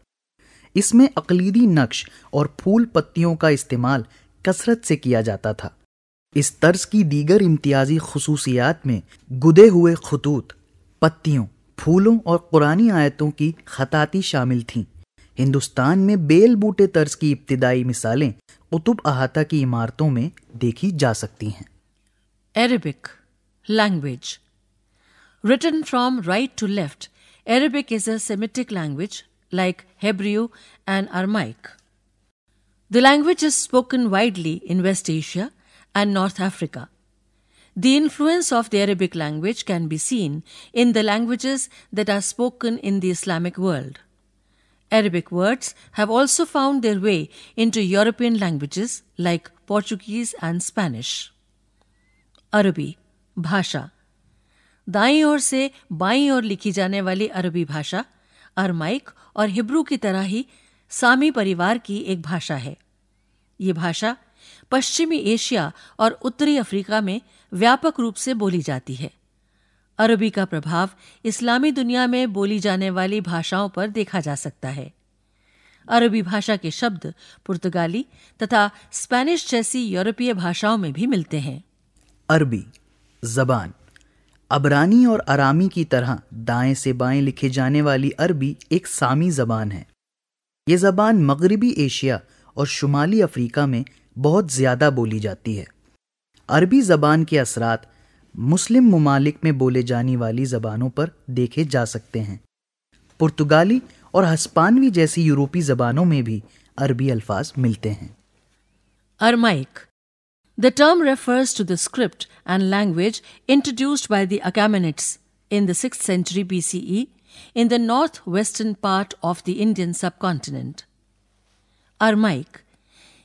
इसमें अकलीदी नक्श और फूल पत्तियों का इस्तेमाल कसरत से किया जाता था इस तर्ज की दीगर इम्तियाजी खसूसियात में गुदे हुए खतूत पत्तियों फूलों और कुरानी आयतों की खताती शामिल थीं। हिंदुस्तान में बेल बूटे तर्ज की इब्तदाई मिसालें कुतुब अहाता की इमारतों में देखी जा सकती हैं Arabic language written from right to left Arabic is Semitic language like Hebrew and Aramaic the language is spoken widely in West Asia and North Africa The influence of the Arabic language can be seen in the languages that are spoken in the Islamic world. Arabic words have also found their way into European languages like Portuguese and Spanish. अरबी भाषा दाईं ओर से बाईं ओर लिखी जाने वाली अरबी भाषा अरमाइक और हिब्रू की तरह ही सामी परिवार की एक भाषा है ये भाषा पश्चिमी एशिया और उत्तरी अफ्रीका में व्यापक रूप से बोली जाती है अरबी का प्रभाव इस्लामी दुनिया में बोली जाने वाली भाषाओं पर देखा जा सकता है अरबी भाषा के शब्द पुर्तगाली तथा स्पेनिश जैसी यूरोपीय भाषाओं में भी मिलते हैं अरबी जबान अबरानी और अरामी की तरह दाएं से बाएं लिखे जाने वाली अरबी एक सामी जबान है ये जबान मगरबी एशिया और शुमाली अफ्रीका में बहुत ज़्यादा बोली जाती है अरबी जबान के असरात मुस्लिम ममालिक में बोले जाने वाली जबानों पर देखे जा सकते हैं पुर्तगाली और हस्पानवी जैसी यूरोपी जबानों में भी अरबी अल्फाज मिलते हैं Aramaic the term refers to the script and language introduced by the Achaemenids in the six century B C E in the north western part of the Indian subcontinent Aramaic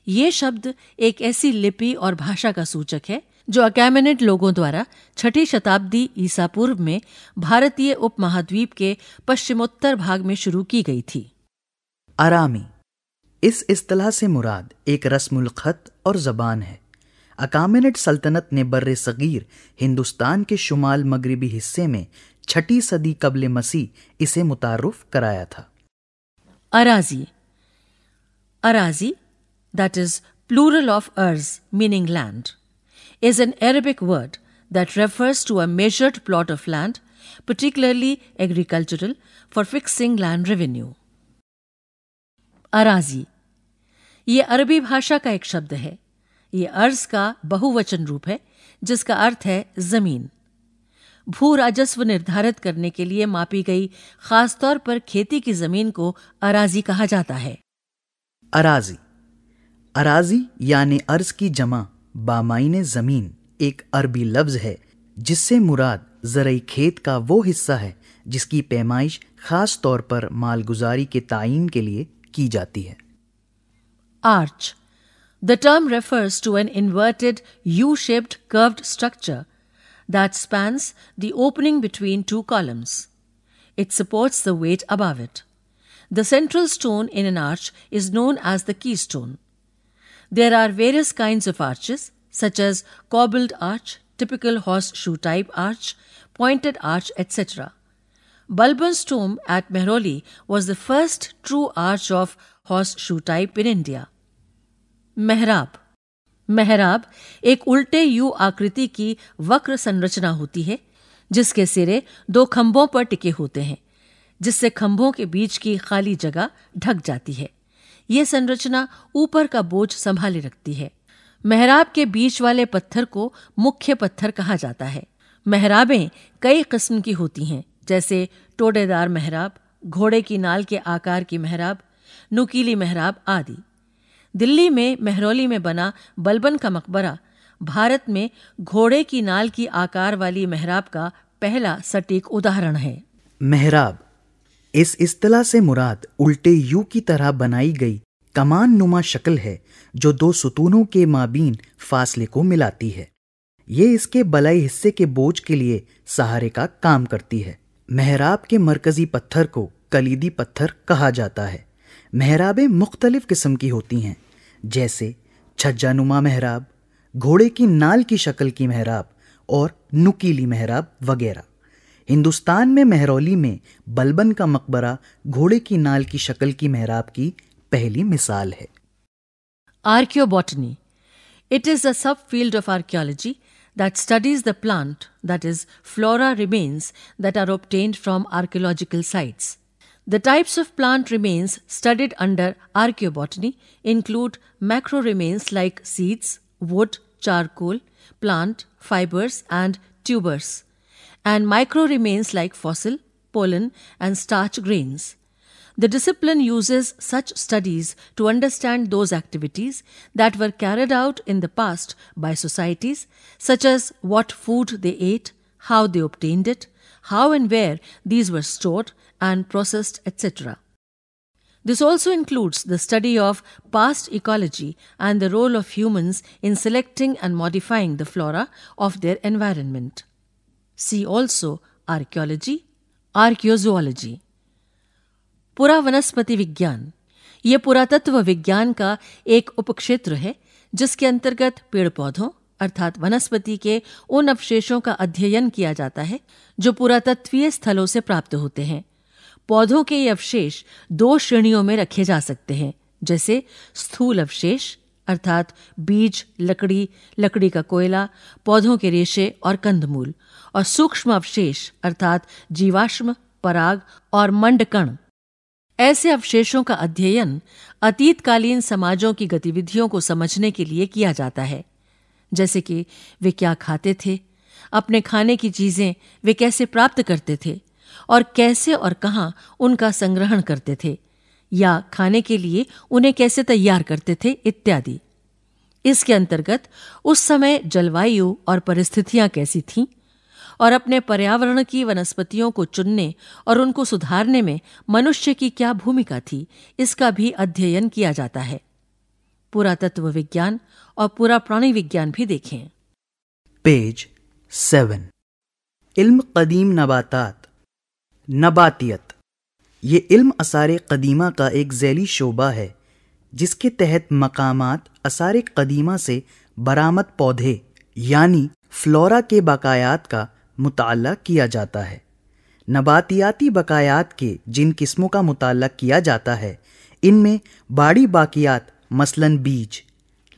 ये शब्द एक ऐसी लिपि और भाषा का सूचक है जो अकैमेनेट लोगों द्वारा छठी शताब्दी ईसा पूर्व में भारतीय उपमहाद्वीप के पश्चिमोत्तर भाग में शुरू की गई थी अरामी इस इस्तलाह से मुराद एक रस्मुल खत और ज़बान है अकामेनेट सल्तनत ने बर सग़ीर हिंदुस्तान के शुमाल मगरबी हिस्से में छठी सदी कबल मसीह इसे मुतारफ कराया था अराजी अराजी that is, plural of arz, meaning land, is an Arabic word that refers to a measured plot of land, particularly agricultural, for fixing land revenue. Arazi ये अरबी भाषा का एक शब्द है ये अर्ज का बहुवचन रूप है जिसका अर्थ है जमीन भू राजस्व निर्धारित करने के लिए मापी गई खासतौर पर खेती की जमीन को अराजी कहा जाता है अराजी अराजी यानी अर्ज की जमा बामाइन ज़मीन एक अरबी लफ्ज़ है जिससे मुराद जरई खेत का वो हिस्सा है जिसकी पैमाइश ख़ास तौर पर मालगुजारी के तयन के लिए की जाती है arch the term refers to an inverted U shaped curved structure that the opening between two columns it supports the weight above it the central stone in an arch is known as the keystone There are various kinds of arches, such as cobbled arch, typical horseshoe type arch, pointed arch, etc. Balban's tomb at Mehroli was the first true arch of horseshoe type in India. Mehrab मेहराब एक उल्टे you आकृति की वक्र संरचना होती है जिसके सिरे दो खंभों पर टिके होते हैं जिससे खंभों के बीच की खाली जगह ढक जाती है ये संरचना ऊपर का बोझ संभाले रखती है मेहराब के बीच वाले पत्थर को मुख्य पत्थर कहा जाता है मेहराबें कई किस्म की होती हैं जैसे टोडेदार मेहराब घोड़े की नाल के आकार की मेहराब नुकीली मेहराब आदि दिल्ली में मेहरौली में बना बलबन का मकबरा भारत में घोड़े की नाल की आकार वाली मेहराब का पहला सटीक उदाहरण है मेहराब इस इस्तला से मुराद उल्टे यू की तरह बनाई गई कमान नुमा शक्ल है जो दो सुतूनों के माबीन फासले को मिलाती है ये इसके बलाई हिस्से के बोझ के लिए सहारे का काम करती है महराब के मरकजी पत्थर को कलीदी पत्थर कहा जाता है मेहराबें मुख्तलिफ़ किस्म की होती हैं जैसे छज्जानुमा महराब घोड़े की नाल की शक्ल की महराब और नुकीली महराब वगैरह हिंदुस्तान में मेहरौली में बलबन का मकबरा घोड़े की नाल की शक्ल की मेहराब की पहली मिसाल है archaeobotany it is a field of archaeology that studies the plant that is flora remains that are obtained from archaeological sites the types of plant remains studied under archaeobotany include macro remains like seeds wood charcoal plant fibres and tubers and micro remains like fossil, pollen, and starch grains. The discipline uses such studies to understand those activities that were carried out in the past by societies, such as what food they ate, how they obtained it, how and where these were stored and processed, etc. This also includes the study of past ecology and the role of humans in selecting and modifying the flora of their environment. See also archaeology archaeozoology. पुरा वनस्पति विज्ञान ये पुरातत्व विज्ञान का एक उपक्षेत्र है जिसके अंतर्गत पेड़ पौधों अर्थात वनस्पति के उन अवशेषों का अध्ययन किया जाता है जो पुरातत्वीय स्थलों से प्राप्त होते हैं पौधों के ये अवशेष दो श्रेणियों में रखे जा सकते हैं जैसे स्थूल अवशेष अर्थात बीज लकड़ी लकड़ी का कोयला पौधों के रेशे और कंदमूल और सूक्ष्म अवशेष अर्थात जीवाश्म पराग और मंडकण ऐसे अवशेषों का अध्ययन अतीतकालीन समाजों की गतिविधियों को समझने के लिए किया जाता है जैसे कि वे क्या खाते थे अपने खाने की चीजें वे कैसे प्राप्त करते थे और कैसे और कहाँ उनका संग्रहण करते थे या खाने के लिए उन्हें कैसे तैयार करते थे इत्यादि इसके अंतर्गत उस समय जलवायु और परिस्थितियां कैसी थीं और अपने पर्यावरण की वनस्पतियों को चुनने और उनको सुधारने में मनुष्य की क्या भूमिका थी इसका भी अध्ययन किया जाता है पुरातत्व विज्ञान और पूरा प्राणी विज्ञान भी देखें पेज सेवन इल्म कदीम नबातात नबातियत ये इल्म असार कदीमा का एक जैली शोबा है जिसके तहत मकामात असार कदीमा से बरामद पौधे यानी फ्लोरा के बाकायात का मुताल किया जाता है नबातियाती बकायात के जिन किस्मों का मुताल किया जाता है इनमें बाड़ी बाकियात मसलन बीज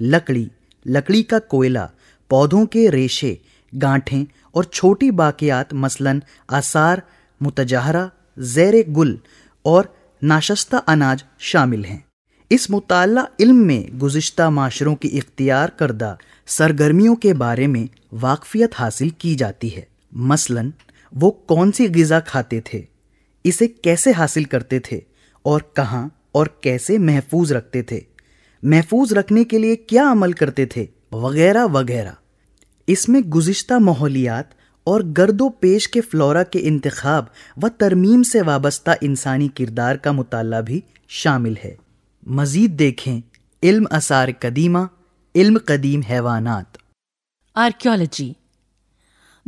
लकड़ी लकड़ी का कोयला पौधों के रेशे गांठें और छोटी बाकियात मसलन आसार मुतजहरा जैर गुल और नाशस्ता अनाज शामिल हैं इस मुताल इल्म में गुज्त माशरों की इख्तियार करदा सरगर्मियों के बारे में वाकफियत हासिल की जाती है मसलन वो कौन सी गज़ा खाते थे इसे कैसे हासिल करते थे और कहाँ और कैसे महफूज रखते थे महफूज रखने के लिए क्या अमल करते थे वगैरह वगैरह इसमें गुज्त माहौलियात और गर्दो पेश के फ्लोरा के इंतखब व तरमीम से वाबस्ता इंसानी किरदार का मुताला भी शामिल है मज़ीद देखें इल्म असार कदीमा इल्म कदीम हैवानात archaeology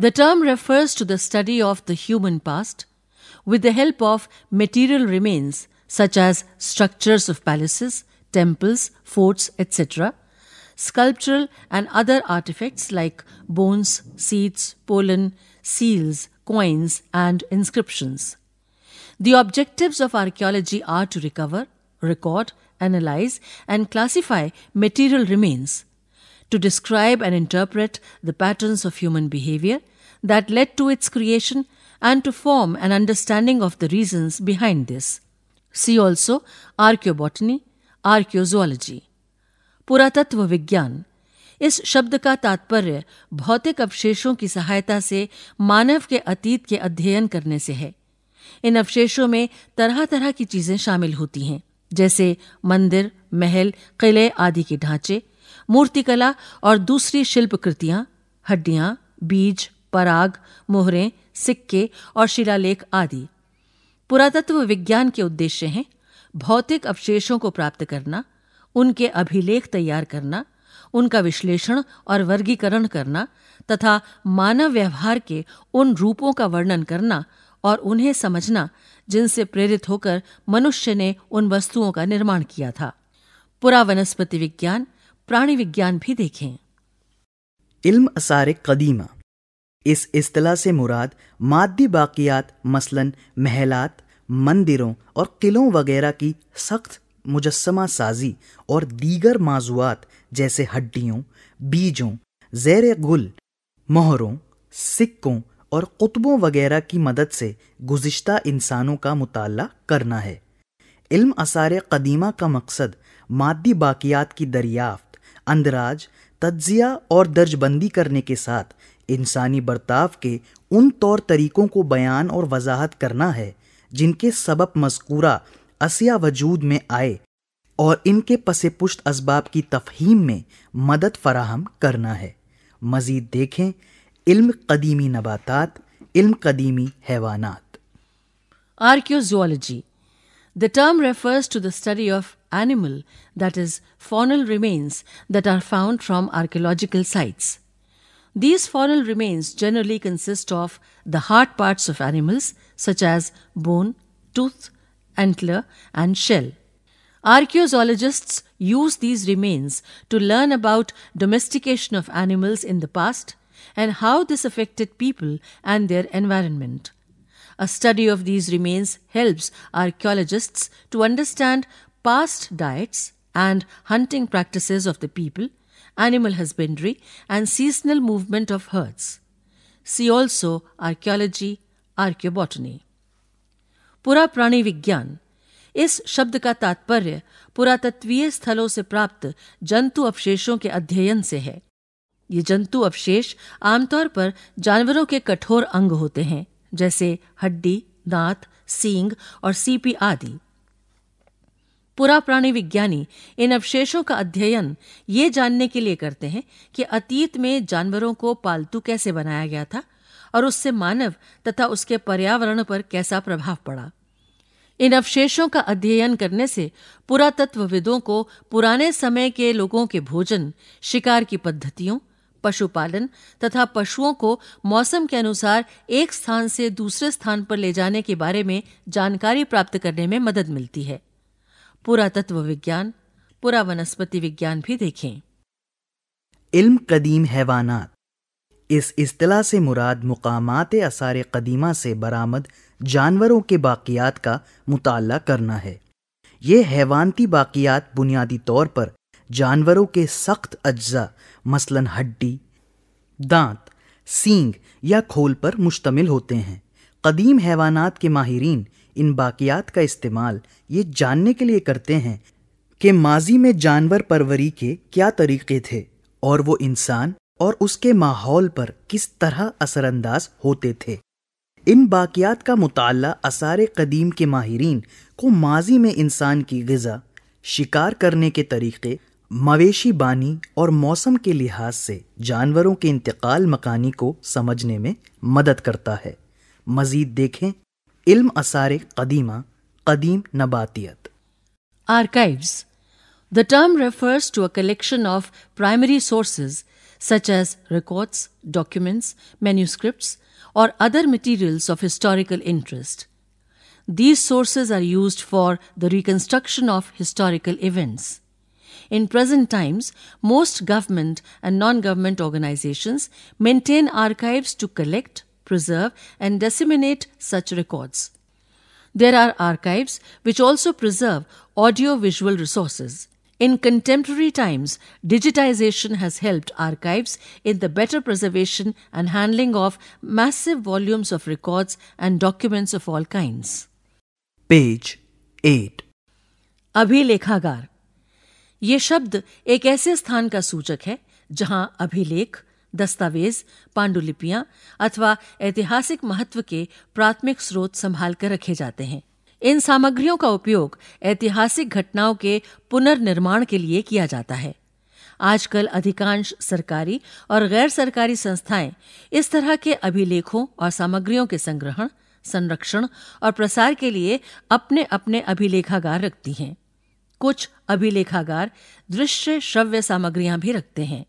The term refers to the study of the human past with the help of material remains such as structures of palaces, temples, forts, etc., sculptural and other artifacts like bones, seats, pollen, seals, coins, and inscriptions. The objectives of archaeology are to recover, record, analyze, and classify material remains, to describe and interpret the patterns of human behavior, that led to its creation and to form an understanding of the reasons behind this. See also archaeobotany, archaeozoology. पुरातत्व विज्ञान इस शब्द का तात्पर्य भौतिक अवशेषों की सहायता से मानव के अतीत के अध्ययन करने से है इन अवशेषों में तरह तरह की चीजें शामिल होती हैं जैसे मंदिर महल किले आदि के ढांचे मूर्तिकला और दूसरी शिल्प कृतियां हड्डियां बीज पराग मोहरें सिक्के और शिलालेख आदि पुरातत्व विज्ञान के उद्देश्य हैं भौतिक अवशेषों को प्राप्त करना उनके अभिलेख तैयार करना उनका विश्लेषण और वर्गीकरण करना तथा मानव व्यवहार के उन रूपों का वर्णन करना और उन्हें समझना जिनसे प्रेरित होकर मनुष्य ने उन वस्तुओं का निर्माण किया था पुरा वनस्पति विज्ञान प्राणी विज्ञान भी देखें इल्म असारे कदीमा इस अतलाह से मुराद मादी बाक़ियात मसलन महलात मंदिरों और किलों वगैरह की सख्त मुजस्मा साजी और दीगर माजुआत जैसे हड्डियों बीजों ज़ैर गुल मोहरों सिक्कों और कुतबों वगैरह की मदद से गुज्त इंसानों का मुताल करना है इल्म आसार कदीमा का मकसद मादी बाक़ियात की दरियाफ्त अंदराज तज्जिया और दर्जबंदी करने के साथ इंसानी बर्ताव के उन तौर तरीक़ों को बयान और वजाहत करना है जिनके सबब मस्कूरा असिया वजूद में आए और इनके पसे पुश्त इसबाब की तफहीम में मदद फराहम करना है मज़ीद देखें इल्म कदीमी नबातात इल्म कदीमी हैवानात archaeozoology the term refers to the study of animal that is faunal remains that are found from archaeological sites These fossil remains generally consist of the hard parts of animals such as bone, tooth, antler, and shell. Archaeozoologists use these remains to learn about domestication of animals in the past and how this affected people and their environment. A study of these remains helps archaeologists to understand past diets and hunting practices of the people animal husbandry, and seasonal movement of herds. See also archaeology, archaeobotany. पूरा प्राणी विज्ञान इस शब्द का तात्पर्य पुरातत्वीय स्थलों से प्राप्त जंतु अवशेषों के अध्ययन से है ये जंतु अवशेष आमतौर पर जानवरों के कठोर अंग होते हैं जैसे हड्डी दांत सींग और सीपी आदि पुरा प्राणी विज्ञानी इन अवशेषों का अध्ययन ये जानने के लिए करते हैं कि अतीत में जानवरों को पालतू कैसे बनाया गया था और उससे मानव तथा उसके पर्यावरण पर कैसा प्रभाव पड़ा इन अवशेषों का अध्ययन करने से पुरातत्वविदों को पुराने समय के लोगों के भोजन शिकार की पद्धतियों पशुपालन तथा पशुओं को मौसम के अनुसार एक स्थान से दूसरे स्थान पर ले जाने के बारे में जानकारी प्राप्त करने में मदद मिलती है पुरातत्व विज्ञान पूरा वनस्पति विज्ञान भी देखें इल्म कदीम हैवानात इस अतलाह से मुराद मुकामात आसार कदीमा से बरामद जानवरों के बाक़ियात का मुताल करना है ये हैवानती बाक़ियात बुनियादी तौर पर जानवरों के सख्त अज्जा मसलन हड्डी दांत सींग या खोल पर मुश्तमिल होते हैं कदीम हैवानात के माहरीन इन बाकियात का इस्तेमाल ये जानने के लिए करते हैं कि माजी में जानवर परवरी के क्या तरीके थे और वो इंसान और उसके माहौल पर किस तरह असरअंदाज होते थे इन बाकियात का मुताल आसार कदीम के माहरीन को माजी में इंसान की गज़ा शिकार करने के तरीक़े मवेशी बानी और मौसम के लिहाज से जानवरों के इंतकाल मकानी को समझने में मदद करता है मज़ीद देखें Ilm Asar Qadima, Qadim Nabatiyat. Archives. The term refers to a collection of primary sources such as records, documents, manuscripts, or other materials of historical interest. These sources are used for the reconstruction of historical events. In present times, most government and non government organizations maintain archives to collect, preserve, and disseminate such records. There are archives which also preserve audio-visual resources. In contemporary times, digitization has helped archives in the better preservation and handling of massive volumes of records and documents of all kinds. Page 8 अभिलेखागार ये शब्द एक ऐसे स्थान का सूचक है जहां अभिलेख दस्तावेज पांडुलिपियां अथवा ऐतिहासिक महत्व के प्राथमिक स्रोत संभाल कर रखे जाते हैं इन सामग्रियों का उपयोग ऐतिहासिक घटनाओं के पुनर्निर्माण के लिए किया जाता है आजकल अधिकांश सरकारी और गैर सरकारी संस्थाएं इस तरह के अभिलेखों और सामग्रियों के संग्रहण संरक्षण और प्रसार के लिए अपने अपने अभिलेखागार रखती हैं कुछ अभिलेखागार दृश्य श्रव्य सामग्रियां भी रखते हैं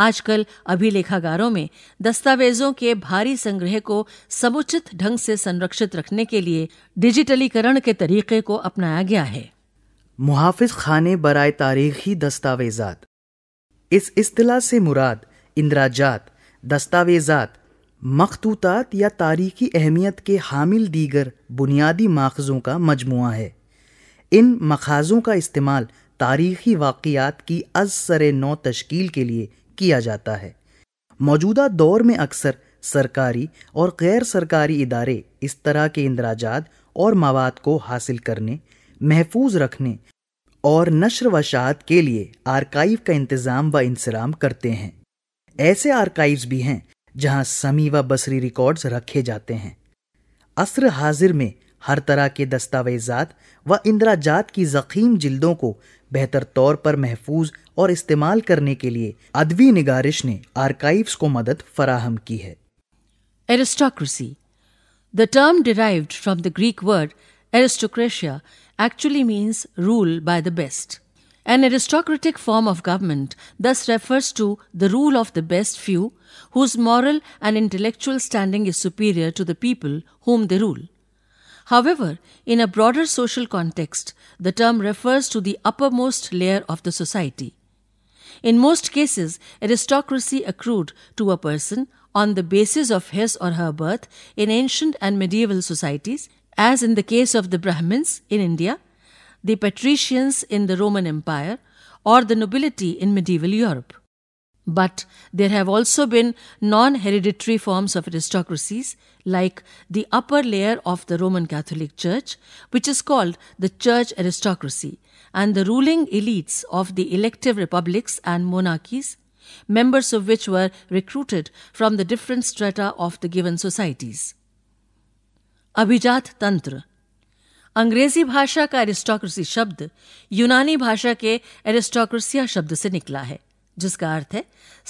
आजकल अभिलेखागारों में दस्तावेजों के भारी संग्रह को समुचित ढंग से संरक्षित रखने के लिए डिजिटलीकरण के तरीके को अपनाया गया है मुहाफिज खाने बरए तारीखी दस्तावेजात इस अतलाह से मुराद इंदिराजात दस्तावेजात मखतूतात या तारीखी अहमियत के हामिल दीगर बुनियादी माखज़ों का मजमु है इन मखाजों का इस्तेमाल तारीखी वाकियात की अज सर नौ तश्कील के लिए किया जाता है मौजूदा दौर में अक्सर सरकारी और गैर सरकारी इदारे इस तरह के इंदराजात और मवाद को हासिल करने महफूज रखने और नशर वशात के लिए आर्काइव का इंतज़ाम व इंसराम करते हैं ऐसे आर्काइव्स भी हैं जहां समी व बसरी रिकॉर्ड्स रखे जाते हैं असर हाजिर में हर तरह के दस्तावेजात व इंदराजात की जखीम जिल्दों को बेहतर तौर पर महफूज और इस्तेमाल करने के लिए अदवी निगारिश ने आर्काइव्स को मदद फराहम की है aristocracy the term derived from the Greek word aristocratia actually means rule by the best. An aristocratic form of government thus refers to the rule of the best few, whose moral and intellectual standing is superior to the people whom they rule. However, in a broader social context, the term refers to the uppermost layer of the society. In most cases, aristocracy accrued to a person on the basis of his or her birth in ancient and medieval societies, as in the case of the Brahmins in India, the patricians in the Roman Empire, or the nobility in medieval Europe. But there have also been non hereditary forms of aristocracies, like the upper layer of the Roman Catholic Church, which is called the Church aristocracy, and the ruling elites of the elective republics and monarchies, members of which were recruited from the different strata of the given societies. अभिजात Tantra अंग्रेजी भाषा का aristocracy शब्द यूनानी भाषा के एरिस्टोक्रेसिया शब्द से निकला है जिसका अर्थ है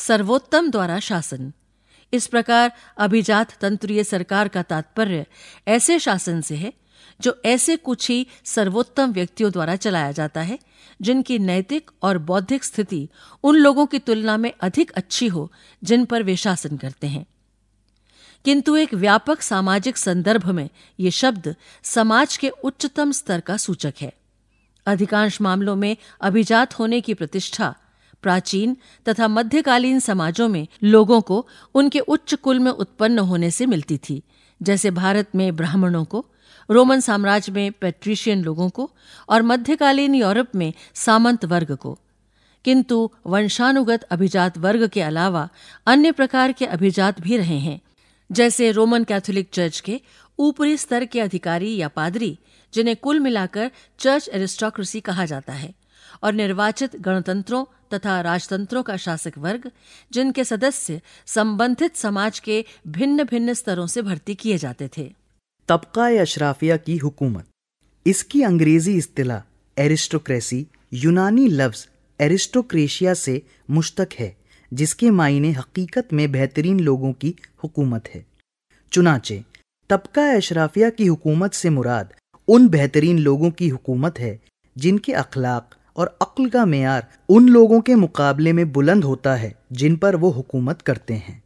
सर्वोत्तम द्वारा शासन इस प्रकार अभिजात तंत्रीय सरकार का तात्पर्य ऐसे शासन से है जो ऐसे कुछ ही सर्वोत्तम व्यक्तियों द्वारा चलाया जाता है जिनकी नैतिक और बौद्धिक स्थिति उन लोगों की तुलना में अधिक अच्छी हो जिन पर वे शासन करते हैं किंतु एक व्यापक सामाजिक संदर्भ में ये शब्द समाज के उच्चतम स्तर का सूचक है अधिकांश मामलों में अभिजात होने की प्रतिष्ठा प्राचीन तथा मध्यकालीन समाजों में लोगों को उनके उच्च कुल में उत्पन्न होने से मिलती थी जैसे भारत में ब्राह्मणों को रोमन साम्राज्य में पेट्रिशियन लोगों को और मध्यकालीन यूरोप में सामंत वर्ग को किंतु वंशानुगत अभिजात वर्ग के अलावा अन्य प्रकार के अभिजात भी रहे हैं जैसे रोमन कैथोलिक चर्च के ऊपरी स्तर के अधिकारी या पादरी जिन्हें कुल मिलाकर चर्च एरिस्टोक्रेसी कहा जाता है और निर्वाचित गणतंत्रों तथा राजतंत्रों का शासक वर्ग जिनके सदस्य संबंधित समाज के भिन्न भिन्न स्तरों से भर्ती किए जाते थे तबका अशराफिया की हुकूमत इसकी अंग्रेजी इस्तला एरिस्टोक्रेसी यूनानी लफ्ज एरिस्टोक्रेशिया से मुश्तक है जिसके मायने हकीकत में बेहतरीन लोगों की हुकूमत है चुनाचे तबका अशराफिया की हुकूमत से मुराद उन बेहतरीन लोगों की हुकूमत है जिनके अखलाक और अक्ल का मैार उन लोगों के मुकाबले में बुलंद होता है जिन पर वो हुकूमत करते हैं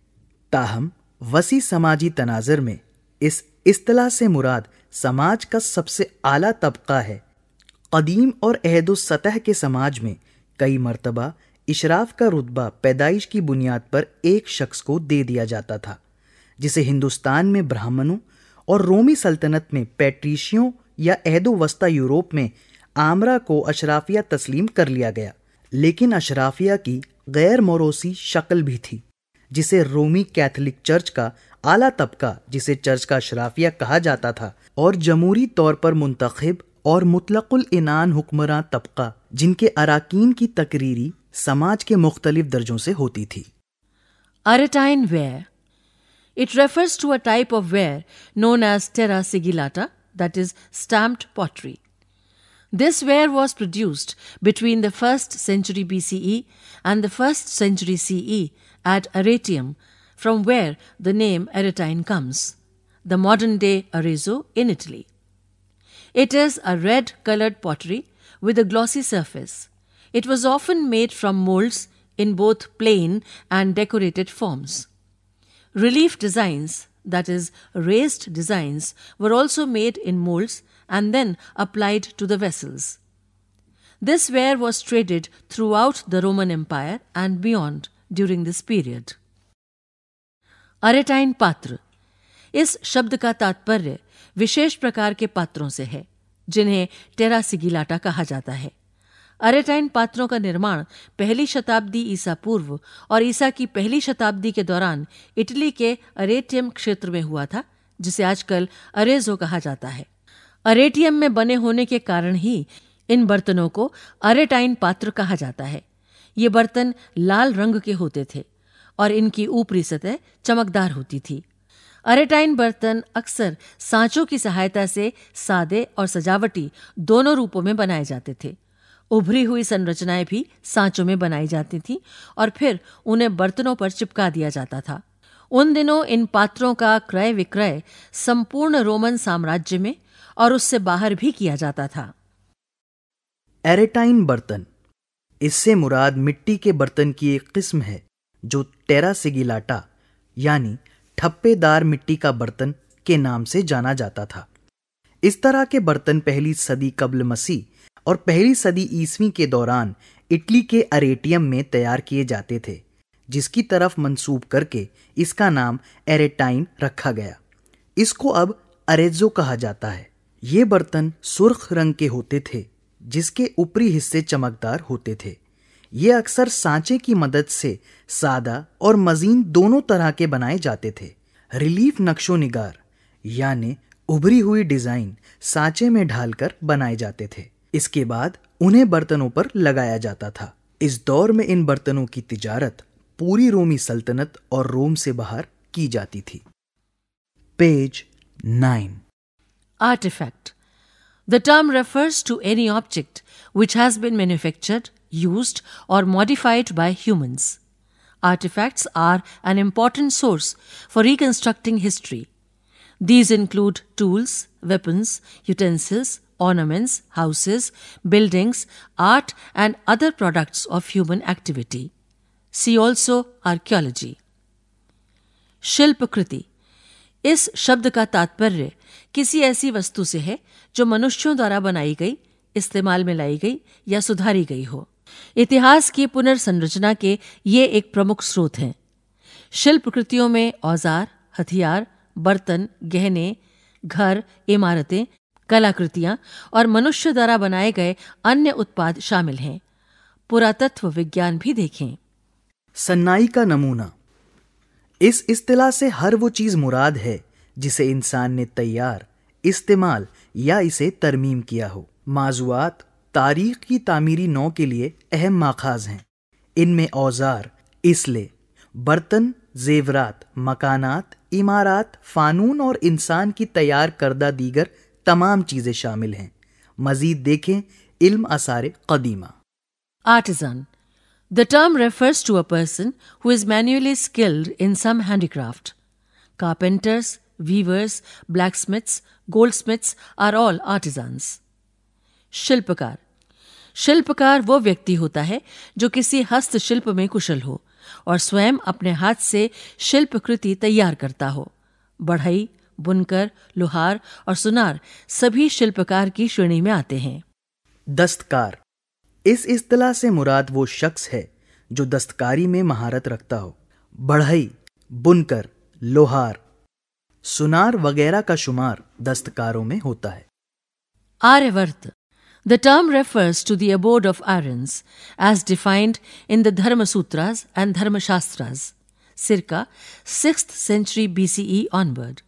ताहम वसी समाजी तनाजर में इस अतलाह से मुराद समाज का सबसे आला तबका है कदीम और अहद सतह के समाज में कई मरतबा इशराफ का रुतबा पैदाइश की बुनियाद पर एक शख्स को दे दिया जाता था जिसे हिंदुस्तान में ब्राह्मणों और रोमी सल्तनत में पैट्रीशियों या अहदो वस्ता यूरोप में आमरा को अशराफिया तस्लीम कर लिया गया लेकिन अशराफिया की गैर मोरोसी शक्ल भी थी जिसे रोमी कैथोलिक चर्च का आला तबका जिसे चर्च का अशराफिया कहा जाता था और जमहूरी तौर पर मुंतखब और मुतलकुल इनान हुक्मरान तबका जिनके अराकीन की तकरीरी समाज के मुख्तलिफ दर्जों से होती थी Arretine ware it refers to a type of ware known as terra sigillata that is stamped pottery This ware was produced between the 1st century BCE and the 1st century CE at Arretium, from where the name Aretine comes, the modern day Arezzo in Italy. It is a red colored pottery with a glossy surface. It was often made from molds in both plain and decorated forms. Relief designs, that is, raised designs, were also made in molds and then applied to the vessels. This ware was traded throughout the Roman Empire and beyond during this period. Arretine पात्र इस शब्द का तात्पर्य विशेष प्रकार के पात्रों से है जिन्हें टेरा सिगिलाटा कहा जाता है अरेटाइन पात्रों का निर्माण पहली शताब्दी ईसा पूर्व और ईसा की पहली शताब्दी के दौरान इटली के अरेटियम क्षेत्र में हुआ था जिसे आजकल अरेजो कहा जाता है अरेटियम में बने होने के कारण ही इन बर्तनों को अरेटाइन पात्र कहा जाता है ये बर्तन लाल रंग के होते थे और इनकी ऊपरी सतह चमकदार होती थी अरेटाइन बर्तन अक्सर सांचों की सहायता से सादे और सजावटी दोनों रूपों में बनाए जाते थे उभरी हुई संरचनाएं भी सांचों में बनाई जाती थीं और फिर उन्हें बर्तनों पर चिपका दिया जाता था उन दिनों इन पात्रों का क्रय विक्रय संपूर्ण रोमन साम्राज्य में और उससे बाहर भी किया जाता था एरेटाइन बर्तन इससे मुराद मिट्टी के बर्तन की एक किस्म है जो टेरासिगिलाटा यानी ठप्पेदार मिट्टी का बर्तन के नाम से जाना जाता था इस तरह के बर्तन पहली सदी कबल मसीह और पहली सदी ईसवी के दौरान इटली के अरेटियम में तैयार किए जाते थे जिसकी तरफ मंसूब करके इसका नाम एरेटाइन रखा गया इसको अब अरेजो कहा जाता है ये बर्तन सुर्ख रंग के होते थे जिसके ऊपरी हिस्से चमकदार होते थे ये अक्सर सांचे की मदद से सादा और मजीन दोनों तरह के बनाए जाते थे रिलीफ नक्शो निगार यानि उभरी हुई डिज़ाइन सांचे में ढालकर बनाए जाते थे इसके बाद उन्हें बर्तनों पर लगाया जाता था इस दौर में इन बर्तनों की तिजारत पूरी रोमी सल्तनत और रोम से बाहर की जाती थी page nine artifact. The term refers to any object which has been manufactured, used, or modified by humans. Artifacts are an important source for reconstructing history. These include tools, weapons, utensils, ornaments, houses, buildings, art, and other products of human activity. See also archaeology. Shilpakriti इस शब्द का तात्पर्य किसी ऐसी वस्तु से है जो मनुष्यों द्वारा बनाई गई इस्तेमाल में लाई गई या सुधारी गई हो इतिहास की पुनर्संरचना के ये एक प्रमुख स्रोत हैं शिल्प कृतियों में औजार हथियार बर्तन गहने घर इमारतें कलाकृतियां और मनुष्य द्वारा बनाए गए अन्य उत्पाद शामिल हैं पुरातत्व विज्ञान भी देखें सन्नाई का नमूना इस इस्तेला से हर वो चीज़ मुराद है जिसे इंसान ने तैयार इस्तेमाल या इसे तरमीम किया हो माजुआत तारीख की तामीरी नौ के लिए अहम माखाज हैं इनमें औजार इसले बर्तन जेवरात मकानात इमारात फ़ानून और इंसान की तैयार करदा दीगर तमाम चीज़ें शामिल हैं मज़ीद देखें इल्म आसार कदीमा artisan The term refers to a person who is manually skilled in some handicraft. Carpenters, weavers, blacksmiths, goldsmiths are all artisans. Shilpakar शिल्पकार वो व्यक्ति होता है जो किसी हस्तशिल्प में कुशल हो और स्वयं अपने हाथ से शिल्प कृति तैयार करता हो बढ़ई बुनकर लुहार और सुनार सभी शिल्पकार की श्रेणी में आते हैं दस्तकार इस इस्तला से मुराद वो शख्स है जो दस्तकारी में महारत रखता हो बढ़ई बुनकर लोहार सुनार वगैरह का शुमार दस्तकारों में होता है Aryavarta the term refers to the abode of Aryas as defined in the Dharmasutras and Dharmashastras circa six century B C onward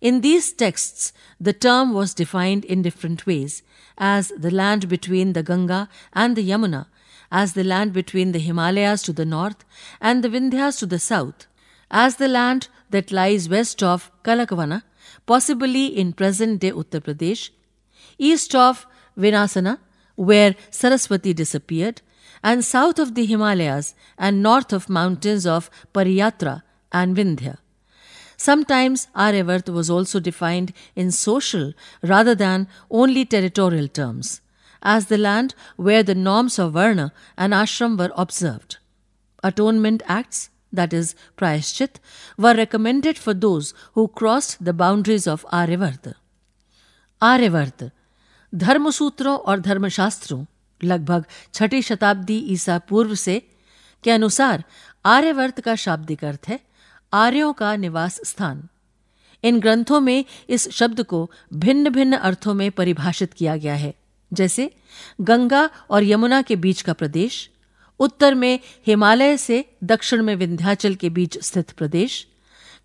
In these texts, the term was defined in different ways as the land between the Ganga and the Yamuna, as the land between the Himalayas to the north and the Vindhyas to the south, as the land that lies west of Kalakavana, possibly in present day Uttar Pradesh, east of Vinasana, where Saraswati disappeared, and south of the Himalayas and north of mountains of Pariyatra and Vindhya. Sometimes Aryavarta was also defined in social rather than only territorial terms, as the land where the norms of Varna and Ashram were observed. Atonement acts, that is, Prayashchit, were recommended for those who crossed the boundaries of Aryavarta. Aryavarta, Dharmasutra or धर्मशास्त्रों लगभग छठी शताब्दी ईसा पूर्व से के अनुसार आर्यवर्त का शाब्दिक अर्थ है आर्यों का निवास स्थान इन ग्रंथों में इस शब्द को भिन्न भिन्न अर्थों में परिभाषित किया गया है जैसे गंगा और यमुना के बीच का प्रदेश उत्तर में हिमालय से दक्षिण में विंध्याचल के बीच स्थित प्रदेश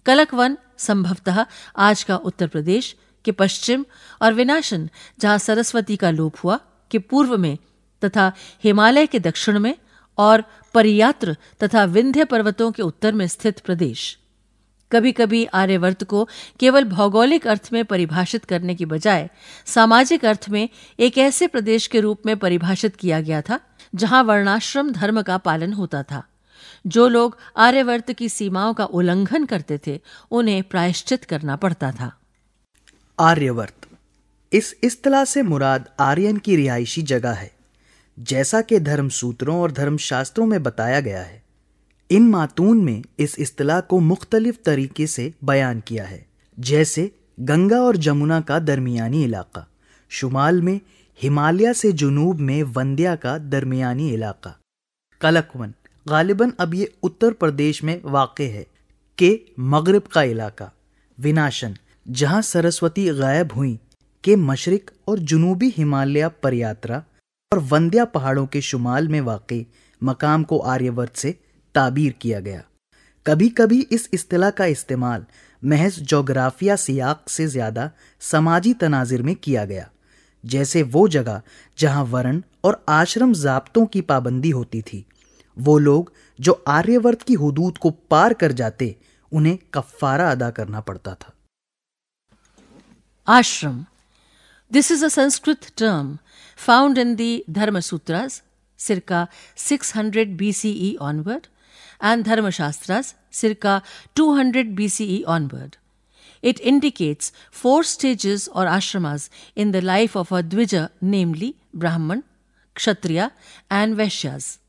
कलकवन संभवतः आज का उत्तर प्रदेश के पश्चिम और विनाशन जहां सरस्वती का लोप हुआ के पूर्व में तथा हिमालय के दक्षिण में और परियात्र तथा विंध्य पर्वतों के उत्तर में स्थित प्रदेश कभी कभी आर्यवर्त को केवल भौगोलिक अर्थ में परिभाषित करने की बजाय सामाजिक अर्थ में एक ऐसे प्रदेश के रूप में परिभाषित किया गया था जहां वर्णाश्रम धर्म का पालन होता था जो लोग आर्यवर्त की सीमाओं का उल्लंघन करते थे उन्हें प्रायश्चित करना पड़ता था आर्यवर्त इस इस्तला से मुराद आर्यन की रिहायशी जगह है जैसा कि धर्म सूत्रों और धर्म शास्त्रों में बताया गया है इन मातून में इस अतलाह को मुख्तलिफ तरीके से बयान किया है जैसे गंगा और जमुना का दरमियानी इलाका शुमाल में हिमालय से जुनूब में वंद्या का दरमियानी इलाका कलकवन गालिबा अब ये उत्तर प्रदेश में वाक़ है के मगरब का इलाका विनाशन जहाँ सरस्वती गायब हुई के मशरक और जुनूबी हिमालय पर यात्रा और वंद्या पहाड़ों के शुमाल में वाकई मकाम को आर्यवर्त से ताबीर किया गया कभी कभी इस अतलाह का इस्तेमाल महज जोग्राफिया सियाक से ज़्यादा समाजी तनाजिर में किया गया जैसे वो जगह जहाँ वर्ण और आश्रम जबतों की पाबंदी होती थी वो लोग जो आर्यवर्त की हदूद को पार कर जाते उन्हें कफ़ारा अदा करना पड़ता था ashram this is a Sanskrit term found in the Dharma Sutras circa 600 BCE onward and Dharma Shastras circa 200 BCE onward. It indicates four stages or ashramas in the life of a Dvija, namely Brahman, Kshatriya, and Vaishyas.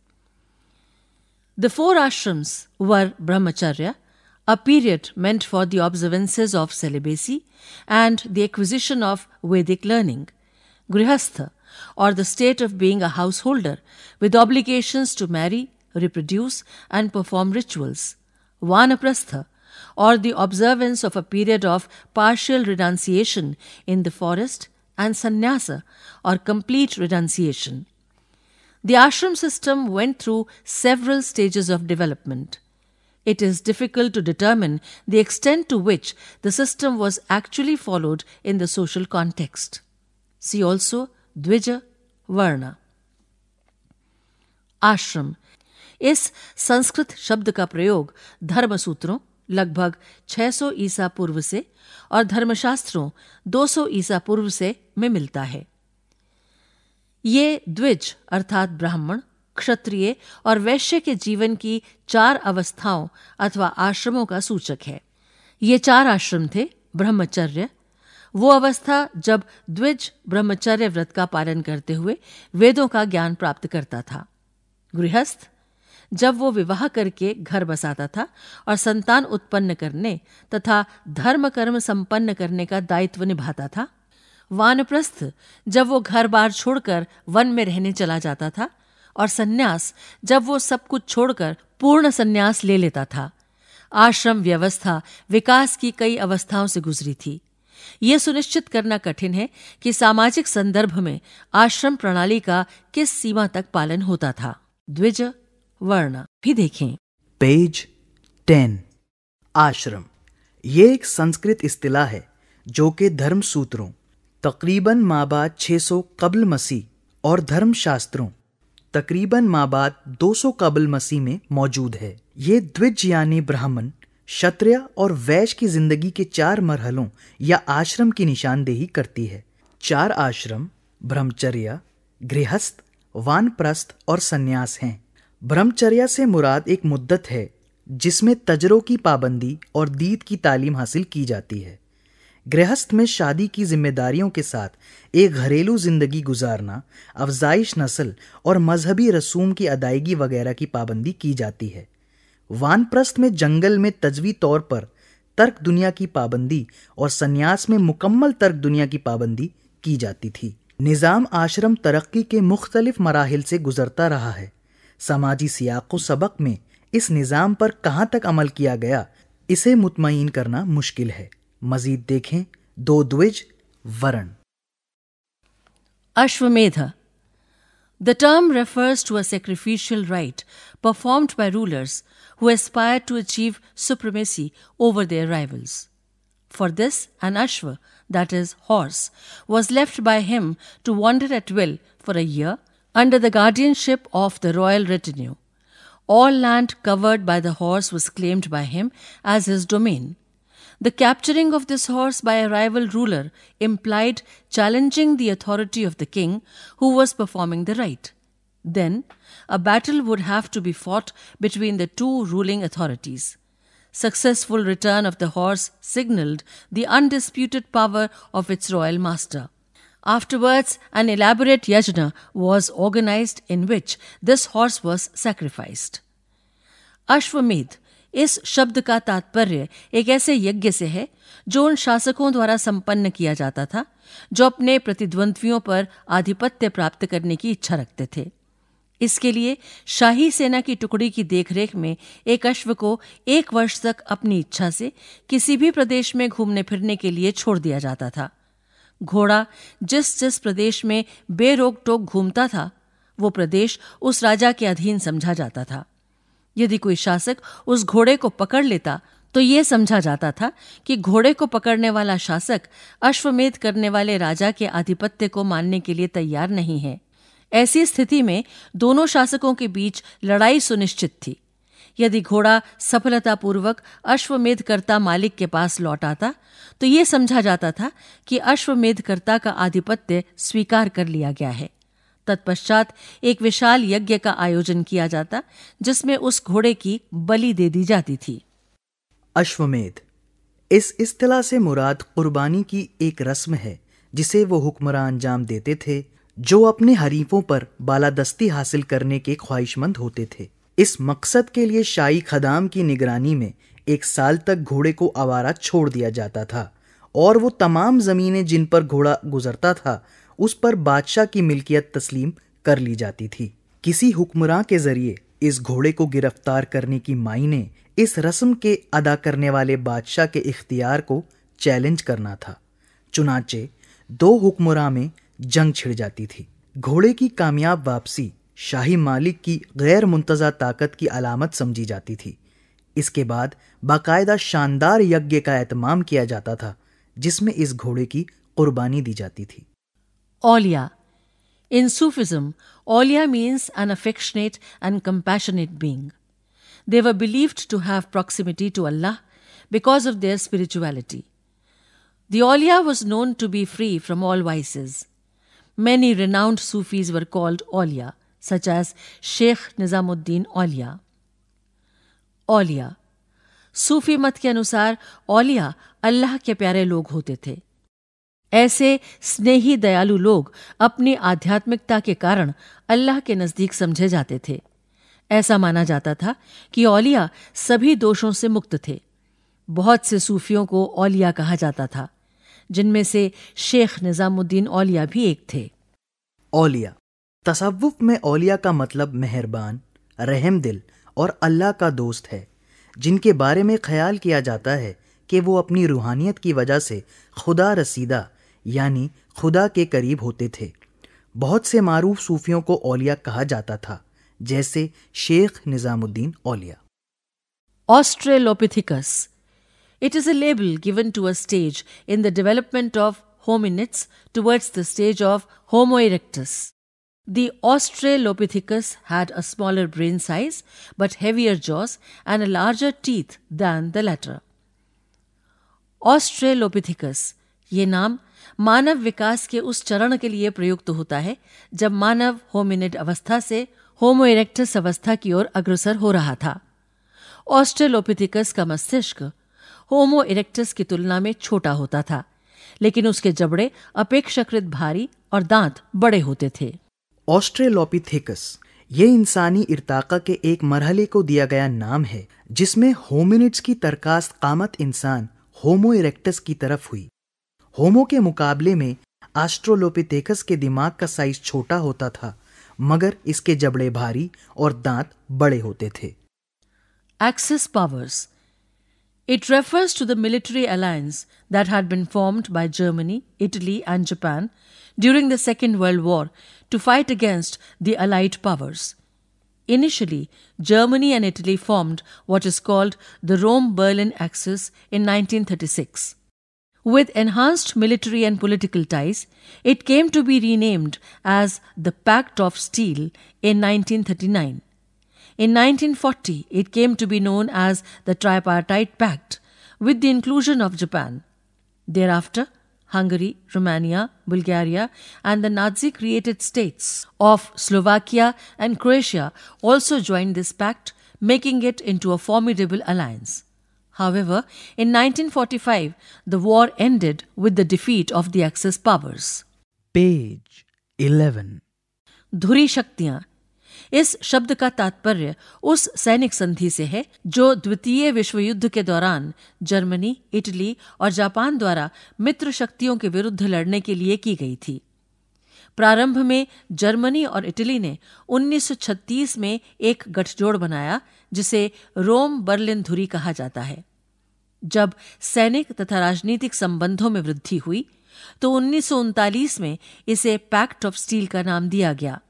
The four ashrams were Brahmacharya, a period meant for the observances of celibacy and the acquisition of Vedic learning, Grihastha, or the state of being a householder with obligations to marry, reproduce, and perform rituals. Vanaprastha, or the observance of a period of partial renunciation in the forest, and sannyasa, or complete renunciation. The ashram system went through several stages of development. It is difficult to determine the extent to which the system was actually followed in the social context. See also द्विज वर्ण आश्रम इस संस्कृत शब्द का प्रयोग धर्म सूत्रों लगभग 600 ईसा पूर्व से और धर्मशास्त्रों 200 ईसा पूर्व से में मिलता है ये द्विज अर्थात ब्राह्मण क्षत्रिय और वैश्य के जीवन की चार अवस्थाओं अथवा आश्रमों का सूचक है ये चार आश्रम थे ब्रह्मचर्य वो अवस्था जब द्विज ब्रह्मचर्य व्रत का पालन करते हुए वेदों का ज्ञान प्राप्त करता था गृहस्थ जब वो विवाह करके घर बसाता था और संतान उत्पन्न करने तथा धर्म कर्म संपन्न करने का दायित्व निभाता था वानप्रस्थ जब वो घर बार छोड़कर वन में रहने चला जाता था और सन्यास जब वो सब कुछ छोड़कर पूर्ण सन्यास ले लेता था आश्रम व्यवस्था विकास की कई अवस्थाओं से गुजरी थी यह सुनिश्चित करना कठिन है कि सामाजिक संदर्भ में आश्रम प्रणाली का किस सीमा तक पालन होता था द्विज वर्ण भी देखें पेज टेन आश्रम ये एक संस्कृत इस्तिला है जो कि धर्म सूत्रों तकरीबन माबाद 600 कबल मसीह और धर्म शास्त्रों तकरीबन माबाद 200 कबल मसीह में मौजूद है ये द्विज यानी ब्राह्मण क्षत्रिय और वैश की जिंदगी के चार मरहलों या आश्रम की निशानदेही करती है चार आश्रम ब्रह्मचर्य गृहस्थ वानप्रस्थ और संन्यास हैं ब्रह्मचर्या से मुराद एक मुद्दत है जिसमें तजरों की पाबंदी और दीद की तालीम हासिल की जाती है गृहस्थ में शादी की जिम्मेदारियों के साथ एक घरेलू जिंदगी गुजारना अफजाइश नस्ल और मजहबी रसूम की अदायगी वगैरह की पाबंदी की जाती है वानप्रस्थ में जंगल में तजवी तौर पर तर्क दुनिया की पाबंदी और संन्यास में मुकम्मल तर्क दुनिया की पाबंदी की जाती थी निज़ाम आश्रम तरक्की के मुख्तलिफ मराहल से गुजरता रहा है समाजी सियाको सबक में इस निज़ाम पर कहाँ तक अमल किया गया इसे मुतमईन करना मुश्किल है मजीद देखें दो द्विज वरण Ashvamedha the term refers to a sacrificial rite performed by rulers who aspired to achieve supremacy over their rivals. For this, an ashwa, that is, horse, was left by him to wander at will for a year under the guardianship of the royal retinue. All land covered by the horse was claimed by him as his domain. The capturing of this horse by a rival ruler implied challenging the authority of the king who was performing the rite. Then a battle would have to be fought between the two ruling authorities. Successful return of the horse signaled the undisputed power of its royal master. Afterwards, an elaborate yajna was organized in which this horse was sacrificed. Ashwamedh इस शब्द का तात्पर्य एक ऐसे यज्ञ से है जो उन शासकों द्वारा संपन्न किया जाता था जो अपने प्रतिद्वंद्वियों पर आधिपत्य प्राप्त करने की इच्छा रखते थे इसके लिए शाही सेना की टुकड़ी की देखरेख में एक अश्व को एक वर्ष तक अपनी इच्छा से किसी भी प्रदेश में घूमने फिरने के लिए छोड़ दिया जाता था घोड़ा जिस जिस प्रदेश में बेरोक टोक घूमता था वो प्रदेश उस राजा के अधीन समझा जाता था यदि कोई शासक उस घोड़े को पकड़ लेता तो ये समझा जाता था कि घोड़े को पकड़ने वाला शासक अश्वमेध करने वाले राजा के आधिपत्य को मानने के लिए तैयार नहीं है ऐसी स्थिति में दोनों शासकों के बीच लड़ाई सुनिश्चित थी यदि घोड़ा सफलतापूर्वक अश्वमेधकर्ता मालिक के पास लौट आता तो ये समझा जाता था कि अश्वमेधकर्ता का आधिपत्य स्वीकार कर लिया गया है तत्पश्चात एक विशाल यज्ञ का आयोजन किया जाता जिसमें उस घोड़े की बलि दे दी जाती थी अश्वमेध इस इस्तिला से मुराद कुर्बानी की एक रस्म है जिसे वो हुक्मरान अंजाम देते थे जो अपने हरीफों पर बालादस्ती हासिल करने के ख्वाहिशमंद होते थे इस मकसद के लिए शाही खदाम की निगरानी में एक साल तक घोड़े को आवारा छोड़ दिया जाता था और वो तमाम ज़मीनें जिन पर घोड़ा गुजरता था उस पर बादशाह की मिल्कियत तस्लीम कर ली जाती थी किसी हुक्मरान के ज़रिए इस घोड़े को गिरफ्तार करने की मायने इस रस्म के अदा करने वाले बादशाह के इख्तियार को चैलेंज करना था चुनाचे दो हुक्मरान में जंग छिड़ जाती थी घोड़े की कामयाब वापसी शाही मालिक की गैर मुंतज़ा ताकत की अलामत समझी जाती थी इसके बाद बाकायदा शानदार यज्ञ का एहतमाम किया जाता था जिसमें इस घोड़े की कुर्बानी दी जाती थी awliya in Sufism awliya means an affectionate and compassionate being they were believe to have have to Allah because of their spirituality spirituality. The awliya was known to be free from all vices. many renowned Sufis were called awliya, such as Sheikh Nizamuddin Awliya. Awliya सूफी मत के अनुसार औलिया अल्लाह के प्यारे लोग होते थे ऐसे स्नेही दयालु लोग अपनी आध्यात्मिकता के कारण अल्लाह के नजदीक समझे जाते थे ऐसा माना जाता था कि औलिया सभी दोषों से मुक्त थे बहुत से सूफियों को औलिया कहा जाता था जिनमें से शेख निज़ामुद्दीन औलिया भी एक थे औलिया तसव्वुफ में औलिया का मतलब मेहरबान रहम दिल और अल्लाह का दोस्त है जिनके बारे में ख्याल किया जाता है कि वो अपनी रूहानियत की वजह से खुदा रसीदा यानी खुदा के करीब होते थे बहुत से मरूफ सूफियों को औलिया कहा जाता था जैसे Sheikh Nizamuddin Awliya Australopithecus It is a label given to a stage in the development of hominids towards the stage of Homo erectus. The Australopithecus had a smaller brain size but heavier jaws and a larger teeth than the latter. Australopithecus, ये नाम मानव विकास के उस चरण के लिए प्रयुक्त होता है जब मानव होमिनिड अवस्था से होमो इरेक्टस अवस्था की ओर अग्रसर हो रहा था ऑस्ट्रेलोपिथिकस का मस्तिष्क होमो इरेक्टस की तुलना में छोटा होता था लेकिन उसके जबड़े अपेक्षाकृत भारी और दांत बड़े होते थे ऑस्ट्रेलोपिथेकस ये इंसानी इरताका के एक मरहले को दिया गया नाम है जिसमें होमिनिट्स की तरकास्त कामत इंसान होमो इरेक्टस की तरफ हुई होमो के मुकाबले में आस्ट्रोलोपिथेकस के दिमाग का साइज छोटा होता था मगर इसके जबड़े भारी और दांत बड़े होते थे Axis powers It refers to the military alliance that had been formed by Germany, Italy, and Japan during the Second World War to fight against the Allied powers. Initially, Germany and Italy formed what is called the Rome Berlin Axis in 1936. With enhanced military and political ties, it came to be renamed as the Pact of Steel in 1939. In 1940, it came to be known as the Tripartite Pact, with the inclusion of Japan. Thereafter, Hungary, Romania, Bulgaria, and the Nazi created states of Slovakia and Croatia also joined this pact, making it into a formidable alliance. However, in 1945, the war ended with the defeat of the Axis powers. Page 11 Dhuri shaktiyan. इस शब्द का तात्पर्य उस सैनिक संधि से है जो द्वितीय विश्व युद्ध के दौरान जर्मनी इटली और जापान द्वारा मित्र शक्तियों के विरुद्ध लड़ने के लिए की गई थी प्रारंभ में जर्मनी और इटली ने 1936 में एक गठजोड़ बनाया जिसे रोम बर्लिन धुरी कहा जाता है जब सैनिक तथा राजनीतिक संबंधों में वृद्धि हुई तो उन्नीस में इसे पैक्ट ऑफ स्टील का नाम दिया गया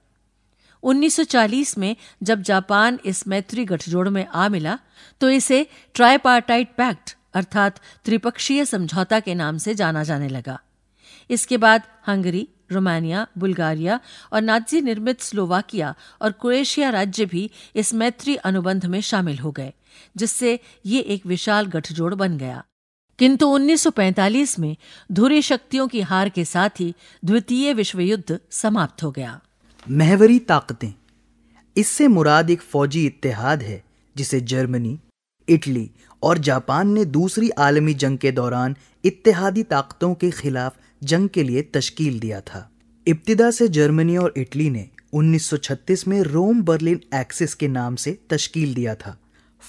1940 में जब जापान इस मैत्री गठजोड़ में आ मिला तो इसे ट्राईपार्टाइट पैक्ट अर्थात त्रिपक्षीय समझौता के नाम से जाना जाने लगा इसके बाद हंगरी रोमानिया बुल्गारिया और नाजी निर्मित स्लोवाकिया और क्रोएशिया राज्य भी इस मैत्री अनुबंध में शामिल हो गए जिससे ये एक विशाल गठजोड़ बन गया किंतु 1945 में धुरी शक्तियों की हार के साथ ही द्वितीय विश्व युद्ध समाप्त हो गया महवरी ताकतें इससे मुराद एक फौजी इत्तेहाद है जिसे जर्मनी इटली और जापान ने दूसरी आलमी जंग के दौरान इत्तेहादी ताकतों के खिलाफ जंग के लिए तश्कील दिया था इब्तदा से जर्मनी और इटली ने 1936 में रोम बर्लिन एक्सिस के नाम से तश्कील दिया था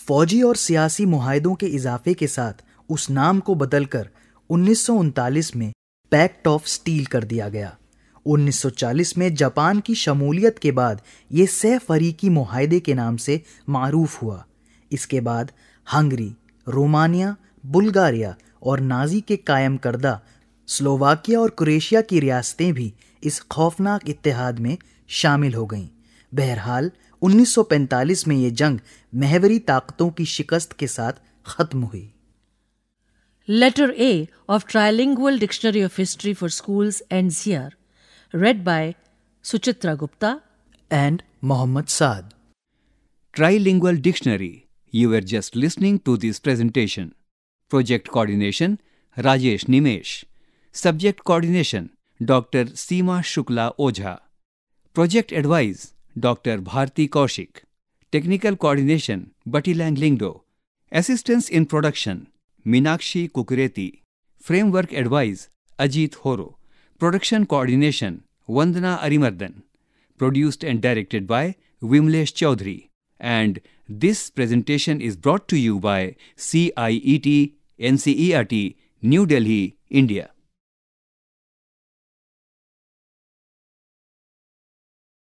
फौजी और सियासी मुहिदों के इजाफे के साथ उस नाम को बदलकर उन्नीस में पैक्ट ऑफ स्टील कर दिया गया 1940 में जापान की शमूलियत के बाद ये सह फरीकी माहे के नाम से मरूफ हुआ इसके बाद हंगरी रोमानिया बुल्गारिया और नाजी के कायम करदा स्लोवाकिया और क्रोएशिया की रियासतें भी इस खौफनाक इतिहाद में शामिल हो गईं बहरहाल 1945 में ये जंग महवरी ताकतों की शिकस्त के साथ ख़त्म हुई letter a of trilingual dictionary of history for schools and जियर read by Suchitra Gupta and Mohammad Saad. Trilingual Dictionary. You were just listening to this presentation. Project Coordination Rajesh Nimesh. Subject Coordination Dr. Seema Shukla Ojha. Project Advice Dr. Bharti Kaushik. Technical Coordination Batilang Lingdo. Assistance in Production Minakshi Kukreti. Framework Advice Ajit Horo. Production coordination Vandana Arimardhan, produced and directed by Vimlesh Chaudhary. And this presentation is brought to you by CIET NCERT, New Delhi, India.